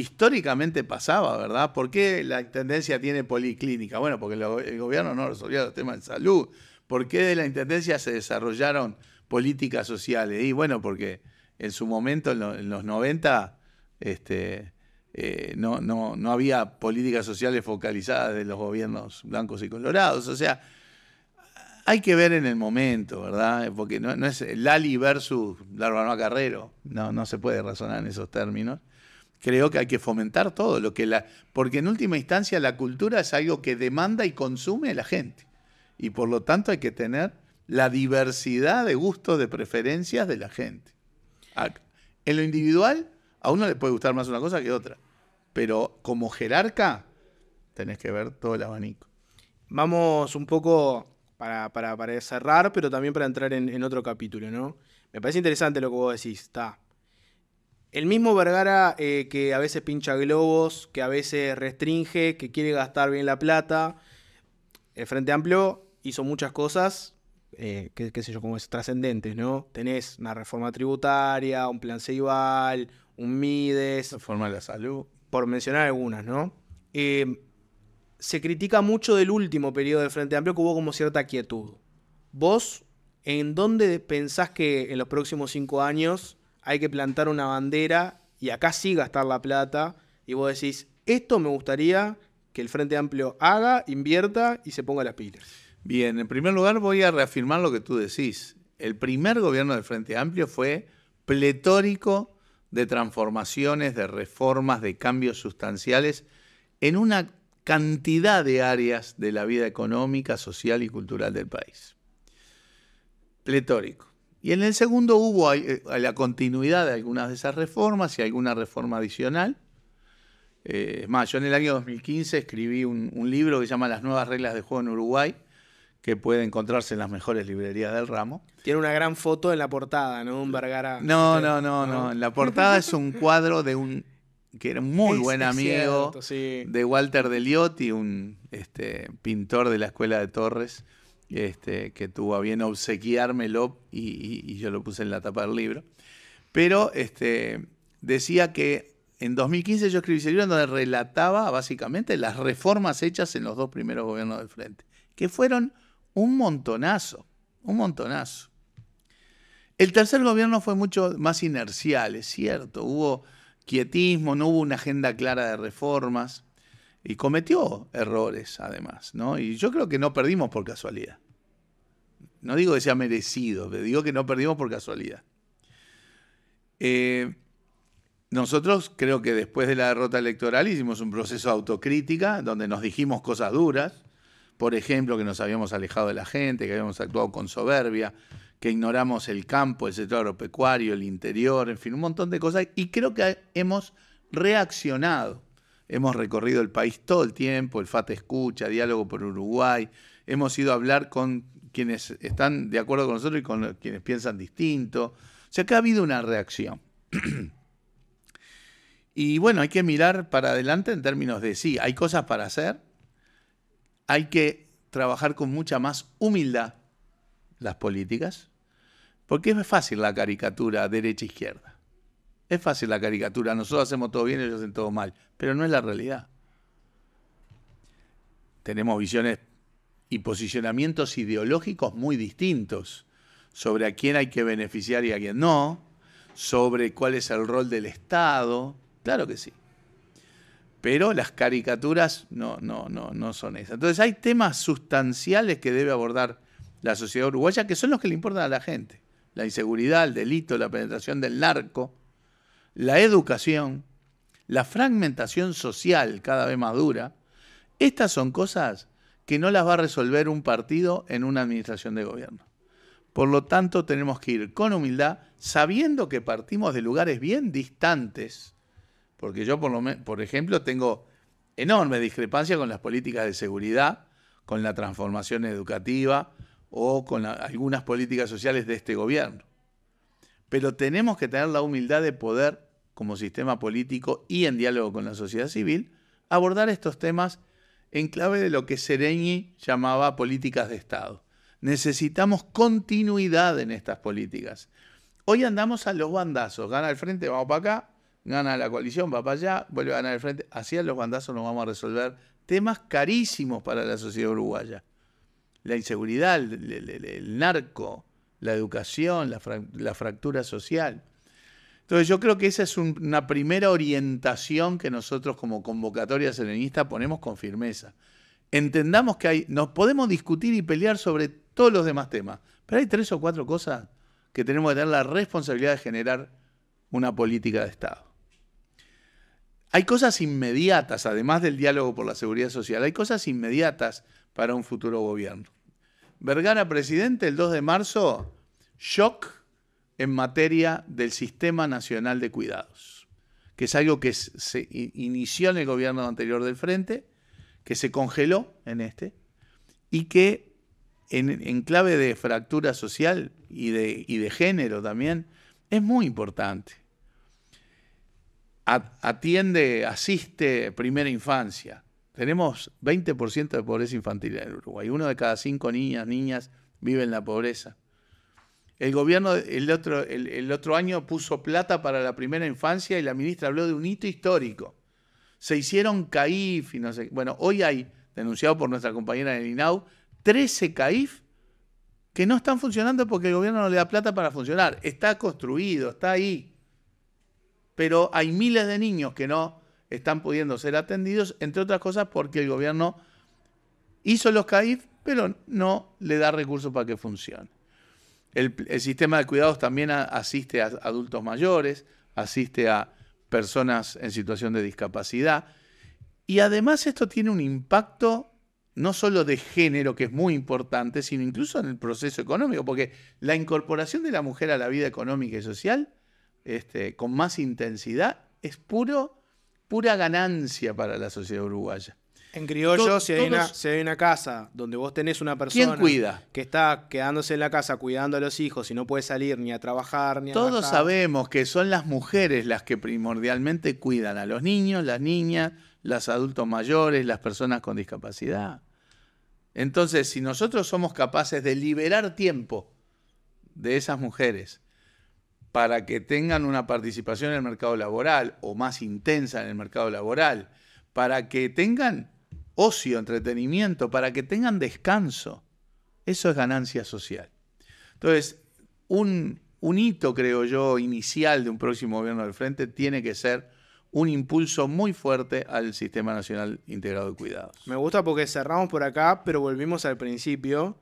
históricamente pasaba, ¿verdad? ¿Por qué la Intendencia tiene policlínica? Bueno, porque el gobierno no resolvió los temas de salud. ¿Por qué de la Intendencia se desarrollaron políticas sociales? Y bueno, porque en su momento, en, los 90, este, eh, no, no, no había políticas sociales focalizadas de los gobiernos blancos y colorados. O sea, hay que ver en el momento, ¿verdad? Porque no, es Lali versus Larvanó Carrero. No, no se puede razonar en esos términos creo que hay que fomentar todo lo que la porque en última instancia la cultura es algo que demanda y consume la gente y por lo tanto hay que tener la diversidad de gustos de preferencias de la gente en lo individual a uno le puede gustar más una cosa que otra pero como jerarca tenés que ver todo el abanico vamos un poco para, cerrar pero también para entrar en, otro capítulo no me parece interesante lo que vos decís está el mismo Vergara eh, que a veces pincha globos, que a veces restringe, que quiere gastar bien la plata. El Frente Amplio hizo muchas cosas, eh, que qué, sé yo, como es trascendentes, ¿no? Tenés una reforma tributaria, un plan Ceibal, un Mides. Reforma de la salud. Por mencionar algunas, ¿no? Eh, se critica mucho del último periodo del Frente Amplio que hubo como cierta quietud. ¿Vos en dónde pensás que en los próximos cinco años hay que plantar una bandera y acá sí gastar la plata. Y vos decís, esto me gustaría que el Frente Amplio haga, invierta y se ponga las pilas. Bien, en primer lugar voy a reafirmar lo que tú decís. El primer gobierno del Frente Amplio fue pletórico de transformaciones, de reformas, de cambios sustanciales en una cantidad de áreas de la vida económica, social y cultural del país. Pletórico. Y en el segundo hubo eh, la continuidad de algunas de esas reformas y alguna reforma adicional. Eh, es más, yo en el año 2015 escribí un, libro que se llama Las nuevas reglas de juego en Uruguay, que puede encontrarse en las mejores librerías del ramo. Tiene una gran foto en la portada, ¿no? Un Vergara. No, no, no, no. la portada es un cuadro de un que era muy buen amigo de Walter Deliotti, un este, pintor de la escuela de Torres este, que tuvo a bien obsequiármelo y, y, yo lo puse en la tapa del libro. Pero este, decía que en 2015 yo escribí ese libro donde relataba básicamente las reformas hechas en los dos primeros gobiernos del frente, que fueron un montonazo, un montonazo. El tercer gobierno fue mucho más inercial, es cierto, hubo quietismo, no hubo una agenda clara de reformas y cometió errores además, ¿no? Y yo creo que no perdimos por casualidad. No digo que sea merecido, digo que no perdimos por casualidad. Eh, nosotros creo que después de la derrota electoral hicimos un proceso de autocrítica donde nos dijimos cosas duras, por ejemplo, que nos habíamos alejado de la gente, que habíamos actuado con soberbia, que ignoramos el campo, el sector agropecuario, el interior, en fin, un montón de cosas, y creo que hemos reaccionado hemos recorrido el país todo el tiempo, el FAT escucha, diálogo por Uruguay, hemos ido a hablar con quienes están de acuerdo con nosotros y con quienes piensan distinto. O sea, que ha habido una reacción. y bueno, hay que mirar para adelante en términos de sí, hay cosas para hacer, hay que trabajar con mucha más humildad las políticas, porque es fácil la caricatura derecha-izquierda. Es fácil la caricatura, nosotros hacemos todo bien, y ellos hacen todo mal, pero no es la realidad. Tenemos visiones y posicionamientos ideológicos muy distintos sobre a quién hay que beneficiar y a quién no, sobre cuál es el rol del Estado, claro que sí. Pero las caricaturas no, no, no, no son esas. Entonces hay temas sustanciales que debe abordar la sociedad uruguaya que son los que le importan a la gente. La inseguridad, el delito, la penetración del narco, la educación, la fragmentación social cada vez más dura, estas son cosas que no las va a resolver un partido en una administración de gobierno. Por lo tanto, tenemos que ir con humildad, sabiendo que partimos de lugares bien distantes, porque yo, por, ejemplo, tengo enorme discrepancia con las políticas de seguridad, con la transformación educativa o con algunas políticas sociales de este gobierno. Pero tenemos que tener la humildad de poder como sistema político y en diálogo con la sociedad civil, abordar estos temas en clave de lo que Sereñi llamaba políticas de Estado. Necesitamos continuidad en estas políticas. Hoy andamos a los bandazos. Gana el frente, vamos para acá. Gana la coalición, va para allá. Vuelve a ganar el frente. Así a los bandazos nos vamos a resolver temas carísimos para la sociedad uruguaya. La inseguridad, el, narco, la educación, la fractura social. Entonces yo creo que esa es una primera orientación que nosotros como convocatoria serenista ponemos con firmeza. Entendamos que hay, nos podemos discutir y pelear sobre todos los demás temas, pero hay tres o cuatro cosas que tenemos que tener la responsabilidad de generar una política de Estado. Hay cosas inmediatas, además del diálogo por la seguridad social, hay cosas inmediatas para un futuro gobierno. Vergara, presidente, el 2 de marzo, shock en materia del Sistema Nacional de Cuidados, que es algo que se inició en el gobierno anterior del Frente, que se congeló en este, y que en, clave de fractura social y de, y de género también, es muy importante. Atiende, asiste primera infancia. Tenemos 20% de pobreza infantil en Uruguay. Uno de cada cinco niñas, niñas vive en la pobreza. El gobierno el otro, el, otro año puso plata para la primera infancia y la ministra habló de un hito histórico. Se hicieron CAIF y no sé. Bueno, hoy hay, denunciado por nuestra compañera de INAU, 13 CAIF que no están funcionando porque el gobierno no le da plata para funcionar. Está construido, está ahí. Pero hay miles de niños que no están pudiendo ser atendidos, entre otras cosas porque el gobierno hizo los CAIF, pero no le da recursos para que funcione. El, sistema de cuidados también asiste a adultos mayores, asiste a personas en situación de discapacidad. Y además esto tiene un impacto no solo de género, que es muy importante, sino incluso en el proceso económico, porque la incorporación de la mujer a la vida económica y social, este, con más intensidad, es puro, pura ganancia para la sociedad uruguaya. En criollo, si, hay una, casa donde vos tenés una persona que está quedándose en la casa cuidando a los hijos y no puede salir ni a trabajar ni a Todos sabemos que son las mujeres las que primordialmente cuidan a los niños, las niñas, los adultos mayores, las personas con discapacidad. Entonces, si nosotros somos capaces de liberar tiempo de esas mujeres para que tengan una participación en el mercado laboral o más intensa en el mercado laboral, para que tengan ocio, entretenimiento, para que tengan descanso. Eso es ganancia social. Entonces, un, hito, creo yo, inicial de un próximo gobierno del frente tiene que ser un impulso muy fuerte al Sistema Nacional Integrado de Cuidados. Me gusta porque cerramos por acá, pero volvimos al principio.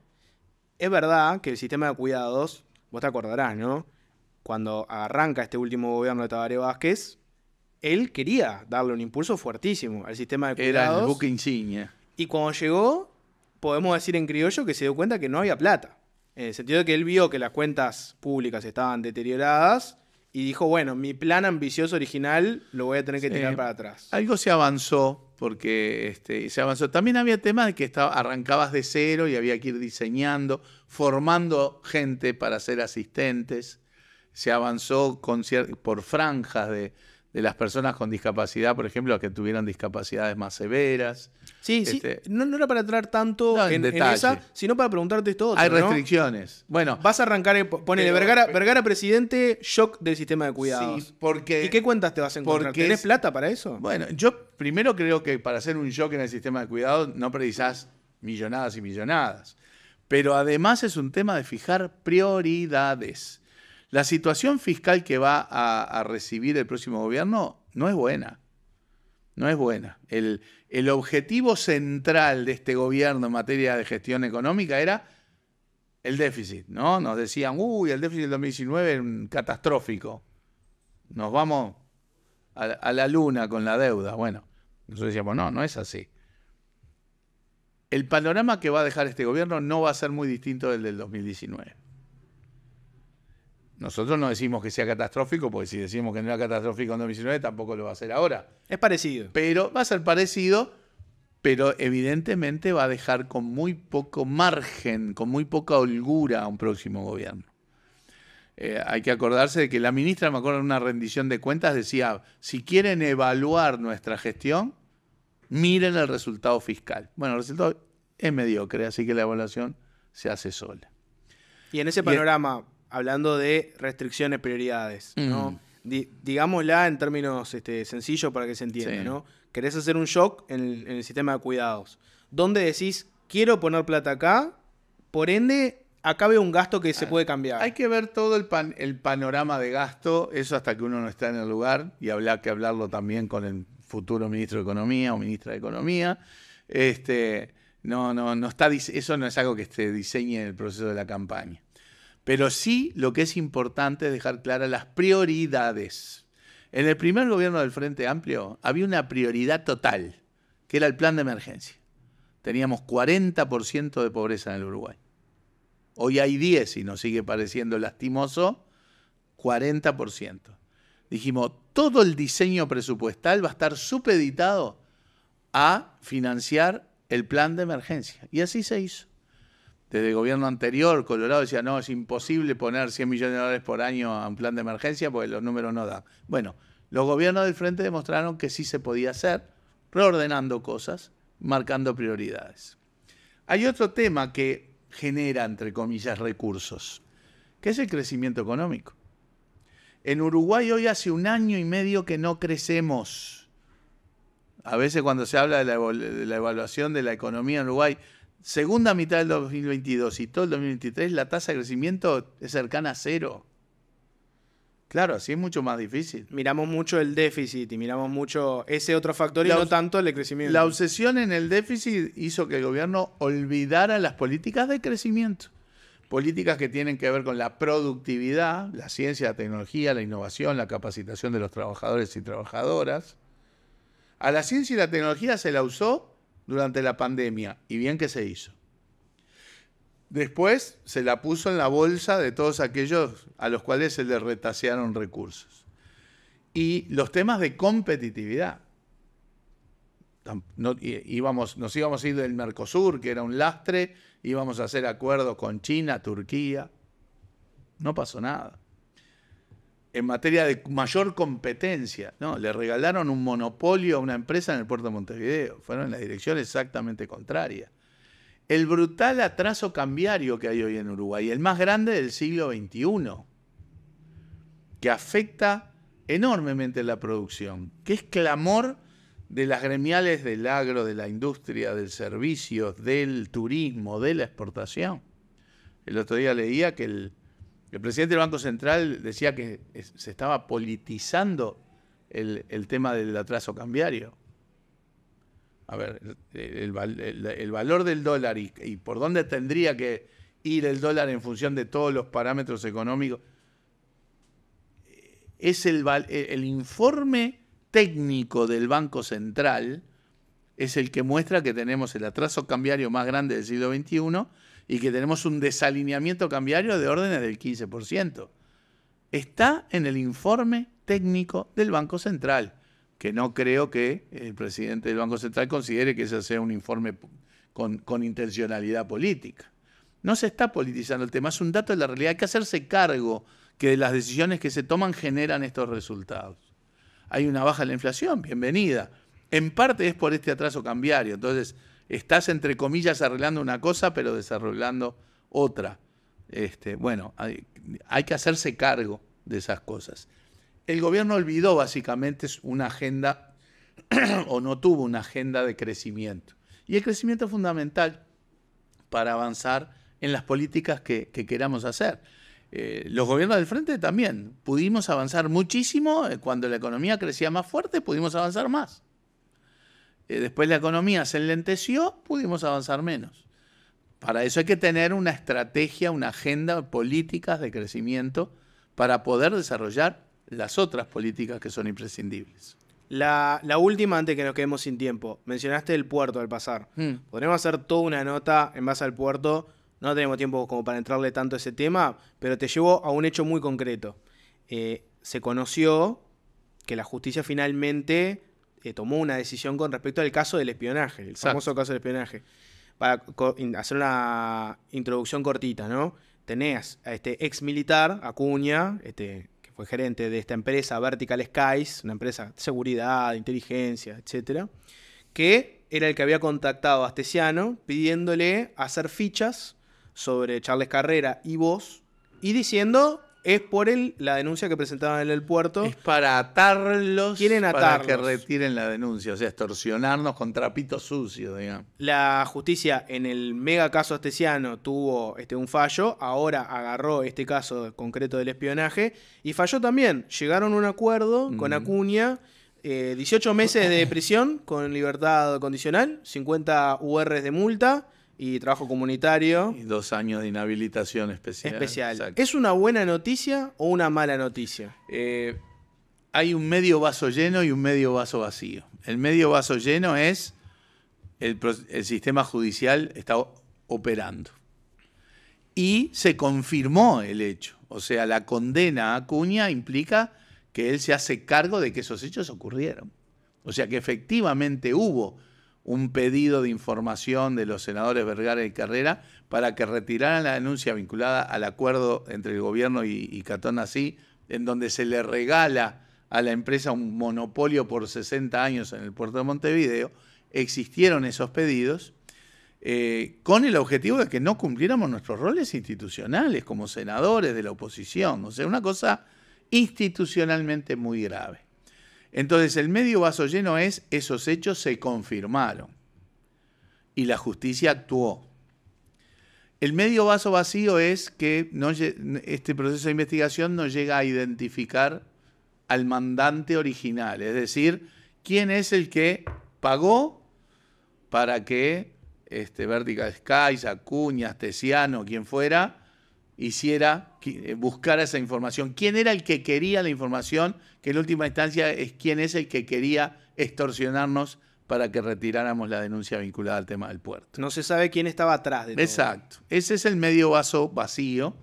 Es verdad que el sistema de cuidados, vos te acordarás, ¿no? Cuando arranca este último gobierno de Tabaré Vázquez, él quería darle un impulso fuertísimo al sistema de cuidados. Era el buque insignia. Y cuando llegó, podemos decir en criollo que se dio cuenta que no había plata. En el sentido de que él vio que las cuentas públicas estaban deterioradas y dijo, bueno, mi plan ambicioso original lo voy a tener que tirar para atrás. Algo se avanzó, porque este, se avanzó. También había temas de que estaba, arrancabas de cero y había que ir diseñando, formando gente para ser asistentes. Se avanzó por franjas de, de las personas con discapacidad, por ejemplo, a que tuvieron discapacidades más severas. Sí, sí. Este, no, era para entrar tanto en, esa, sino para preguntarte esto. Hay restricciones. Bueno. Vas a arrancar, ponele, Vergara, eh, Vergara presidente, shock del sistema de cuidados. Sí, porque. ¿Y qué cuentas te vas a encontrar? ¿Tenés plata para eso? Bueno, yo primero creo que para hacer un shock en el sistema de cuidados no precisás millonadas y millonadas. Pero además es un tema de fijar prioridades. La situación fiscal que va a, recibir el próximo gobierno no es buena. No es buena. El, objetivo central de este gobierno en materia de gestión económica era el déficit, ¿no? Nos decían, uy, el déficit del 2019 es catastrófico. Nos vamos a, la luna con la deuda. Bueno, nosotros decíamos, no, no es así. El panorama que va a dejar este gobierno no va a ser muy distinto del del 2019. Nosotros no decimos que sea catastrófico, porque si decimos que no era catastrófico en 2019, tampoco lo va a ser ahora. Es parecido. Pero va a ser parecido, pero evidentemente va a dejar con muy poco margen, con muy poca holgura a un próximo gobierno. Eh, hay que acordarse de que la ministra, me acuerdo en una rendición de cuentas, decía, si quieren evaluar nuestra gestión, miren el resultado fiscal. Bueno, el resultado es mediocre, así que la evaluación se hace sola. Y en ese panorama hablando de restricciones, prioridades, ¿no? Mm. digámosla en términos este, sencillos para que se entienda, ¿no? Querés hacer un shock en el, sistema de cuidados. Donde decís, quiero poner plata acá? Por ende, acá veo un gasto que se ah, puede cambiar. Hay que ver todo el, pan el panorama de gasto, eso hasta que uno no está en el lugar, y habrá que hablarlo también con el futuro ministro de Economía o ministra de Economía. Este, no, no, no está, eso no es algo que se diseñe en el proceso de la campaña. Pero sí lo que es importante es dejar claras las prioridades. En el primer gobierno del Frente Amplio había una prioridad total, que era el plan de emergencia. Teníamos 40% de pobreza en el Uruguay. Hoy hay 10 y nos sigue pareciendo lastimoso, 40%. Dijimos, todo el diseño presupuestal va a estar supeditado a financiar el plan de emergencia. Y así se hizo desde el gobierno anterior, Colorado decía, no, es imposible poner 100 millones de dólares por año a un plan de emergencia porque los números no dan. Bueno, los gobiernos del frente demostraron que sí se podía hacer, reordenando cosas, marcando prioridades. Hay otro tema que genera, entre comillas, recursos, que es el crecimiento económico. En Uruguay hoy hace un año y medio que no crecemos. A veces cuando se habla de la, evaluación de la economía en Uruguay, segunda mitad del 2022 y todo el 2023 la tasa de crecimiento es cercana a cero. Claro, así es mucho más difícil. Miramos mucho el déficit y miramos mucho ese otro factor y no tanto el crecimiento. La obsesión en el déficit hizo que el gobierno olvidara las políticas de crecimiento. Políticas que tienen que ver con la productividad, la ciencia, la tecnología, la innovación, la capacitación de los trabajadores y trabajadoras. A la ciencia y la tecnología se la usó durante la pandemia, y bien que se hizo. Después se la puso en la bolsa de todos aquellos a los cuales se le retasearon recursos. Y los temas de competitividad. No, íbamos, nos íbamos a ir del Mercosur, que era un lastre, íbamos a hacer acuerdos con China, Turquía. No pasó nada en materia de mayor competencia. No, le regalaron un monopolio a una empresa en el puerto de Montevideo. Fueron en la dirección exactamente contraria. El brutal atraso cambiario que hay hoy en Uruguay, el más grande del siglo XXI, que afecta enormemente la producción, que es clamor de las gremiales del agro, de la industria, del servicio, del turismo, de la exportación. El otro día leía que el el presidente del Banco Central decía que se estaba politizando el, tema del atraso cambiario. A ver, el, valor del dólar y, por dónde tendría que ir el dólar en función de todos los parámetros económicos, es el, el informe técnico del Banco Central es el que muestra que tenemos el atraso cambiario más grande del siglo XXI y que tenemos un desalineamiento cambiario de órdenes del 15%. Está en el informe técnico del Banco Central, que no creo que el presidente del Banco Central considere que ese sea un informe con, intencionalidad política. No se está politizando el tema, es un dato de la realidad. Hay que hacerse cargo que de las decisiones que se toman generan estos resultados. Hay una baja en la inflación, bienvenida. En parte es por este atraso cambiario. Entonces, estás entre comillas arreglando una cosa, pero desarrollando otra. Este, bueno, hay, que hacerse cargo de esas cosas. El gobierno olvidó básicamente una agenda o no tuvo una agenda de crecimiento. Y el crecimiento es fundamental para avanzar en las políticas que, queramos hacer. Eh, los gobiernos del frente también. Pudimos avanzar muchísimo, eh, cuando la economía crecía más fuerte, pudimos avanzar más. Eh, después la economía se enlenteció, pudimos avanzar menos. Para eso hay que tener una estrategia, una agenda, políticas de crecimiento para poder desarrollar las otras políticas que son imprescindibles. La, última, antes que nos quedemos sin tiempo. Mencionaste el puerto al pasar. Hmm. Podríamos hacer toda una nota en base al puerto. No tenemos tiempo como para entrarle tanto a ese tema, pero te llevo a un hecho muy concreto. Eh, se conoció que la justicia finalmente eh, tomó una decisión con respecto al caso del espionaje, el famoso caso del espionaje. Para hacer una introducción cortita, ¿no? Tenés a este ex militar, Acuña, este, que fue gerente de esta empresa Vertical Skies, una empresa de seguridad, inteligencia, etcétera, que era el que había contactado a Astesiano pidiéndole hacer fichas sobre Charles Carrera y vos, y diciendo es por él la denuncia que presentaban en el puerto. Es para atarlos. Quieren atarlos. Para que retiren la denuncia, o sea, extorsionarnos con trapitos sucios, digamos. La justicia en el mega caso astesiano tuvo este, un fallo, ahora agarró este caso concreto del espionaje y falló también. Llegaron a un acuerdo con mm. Acuña. 18 eh, meses de prisión con libertad condicional, 50 URs de multa y trabajo comunitario. Y dos años de inhabilitación especial. Especial. ¿Es una buena noticia o una mala noticia? Eh, hay un medio vaso lleno y un medio vaso vacío. El medio vaso lleno es el, el sistema judicial está operando. Y se confirmó el hecho. O sea, la condena a Acuña implica que él se hace cargo de que esos hechos ocurrieron. O sea, que efectivamente hubo un pedido de información de los senadores Vergara y Carrera para que retiraran la denuncia vinculada al acuerdo entre el gobierno y, Catón así, en donde se le regala a la empresa un monopolio por 60 años en el puerto de Montevideo, existieron esos pedidos eh, con el objetivo de que no cumpliéramos nuestros roles institucionales como senadores de la oposición. O sea, una cosa institucionalmente muy grave. Entonces el medio vaso lleno es, esos hechos se confirmaron y la justicia actuó. El medio vaso vacío es que este proceso de investigación no llega a identificar al mandante original, es decir, quién es el que pagó para que este, Vertical Sky, Acuña, Tesiano, quien fuera, hiciera, buscara esa información. ¿Quién era el que quería la información en última instancia es quién es el que quería extorsionarnos para que retiráramos la denuncia vinculada al tema del puerto. No se sabe quién estaba atrás de todo. Exacto. Ese es el medio vaso vacío.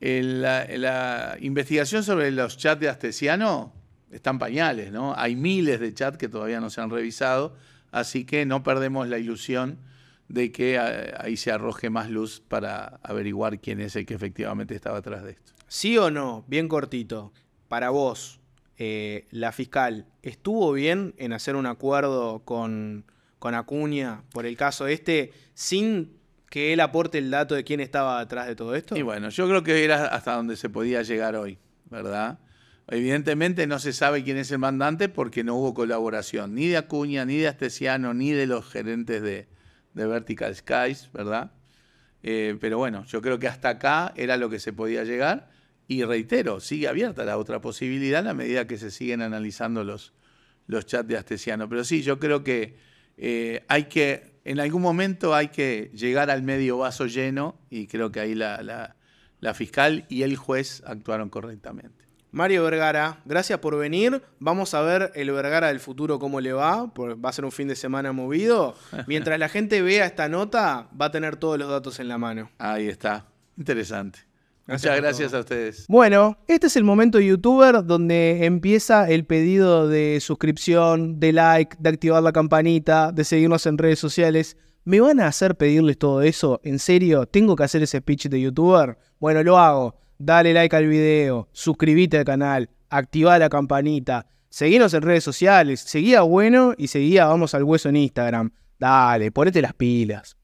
la, la, investigación sobre los chats de Astesiano están pañales, ¿no? Hay miles de chats que todavía no se han revisado, así que no perdemos la ilusión de que eh, ahí se arroje más luz para averiguar quién es el que efectivamente estaba atrás de esto. ¿Sí o no? Bien cortito. Para vos, eh, la fiscal estuvo bien en hacer un acuerdo con, Acuña por el caso este sin que él aporte el dato de quién estaba detrás de todo esto? Y bueno, yo creo que era hasta donde se podía llegar hoy, ¿verdad? Evidentemente no se sabe quién es el mandante porque no hubo colaboración ni de Acuña, ni de Astesiano, ni de los gerentes de, Vertical Skies, ¿verdad? Eh, pero bueno, yo creo que hasta acá era lo que se podía llegar y reitero, sigue abierta la otra posibilidad a medida que se siguen analizando los, los chats de Astesiano. Pero sí, yo creo que eh, hay que, en algún momento hay que llegar al medio vaso lleno y creo que ahí la, la fiscal y el juez actuaron correctamente. Mario Vergara, gracias por venir. Vamos a ver el Vergara del futuro cómo le va, va a ser un fin de semana movido. Mientras la gente vea esta nota, va a tener todos los datos en la mano. Ahí está, interesante. Muchas gracias a ustedes. Bueno, este es el momento youtuber donde empieza el pedido de suscripción, de like, de activar la campanita, de seguirnos en redes sociales. ¿Me van a hacer pedirles todo eso? ¿En serio? ¿Tengo que hacer ese pitch de youtuber? Bueno, lo hago. Dale like al video, suscríbete al canal, activa la campanita, seguinos en redes sociales, seguía bueno y seguía vamos al hueso en Instagram. Dale, ponete las pilas.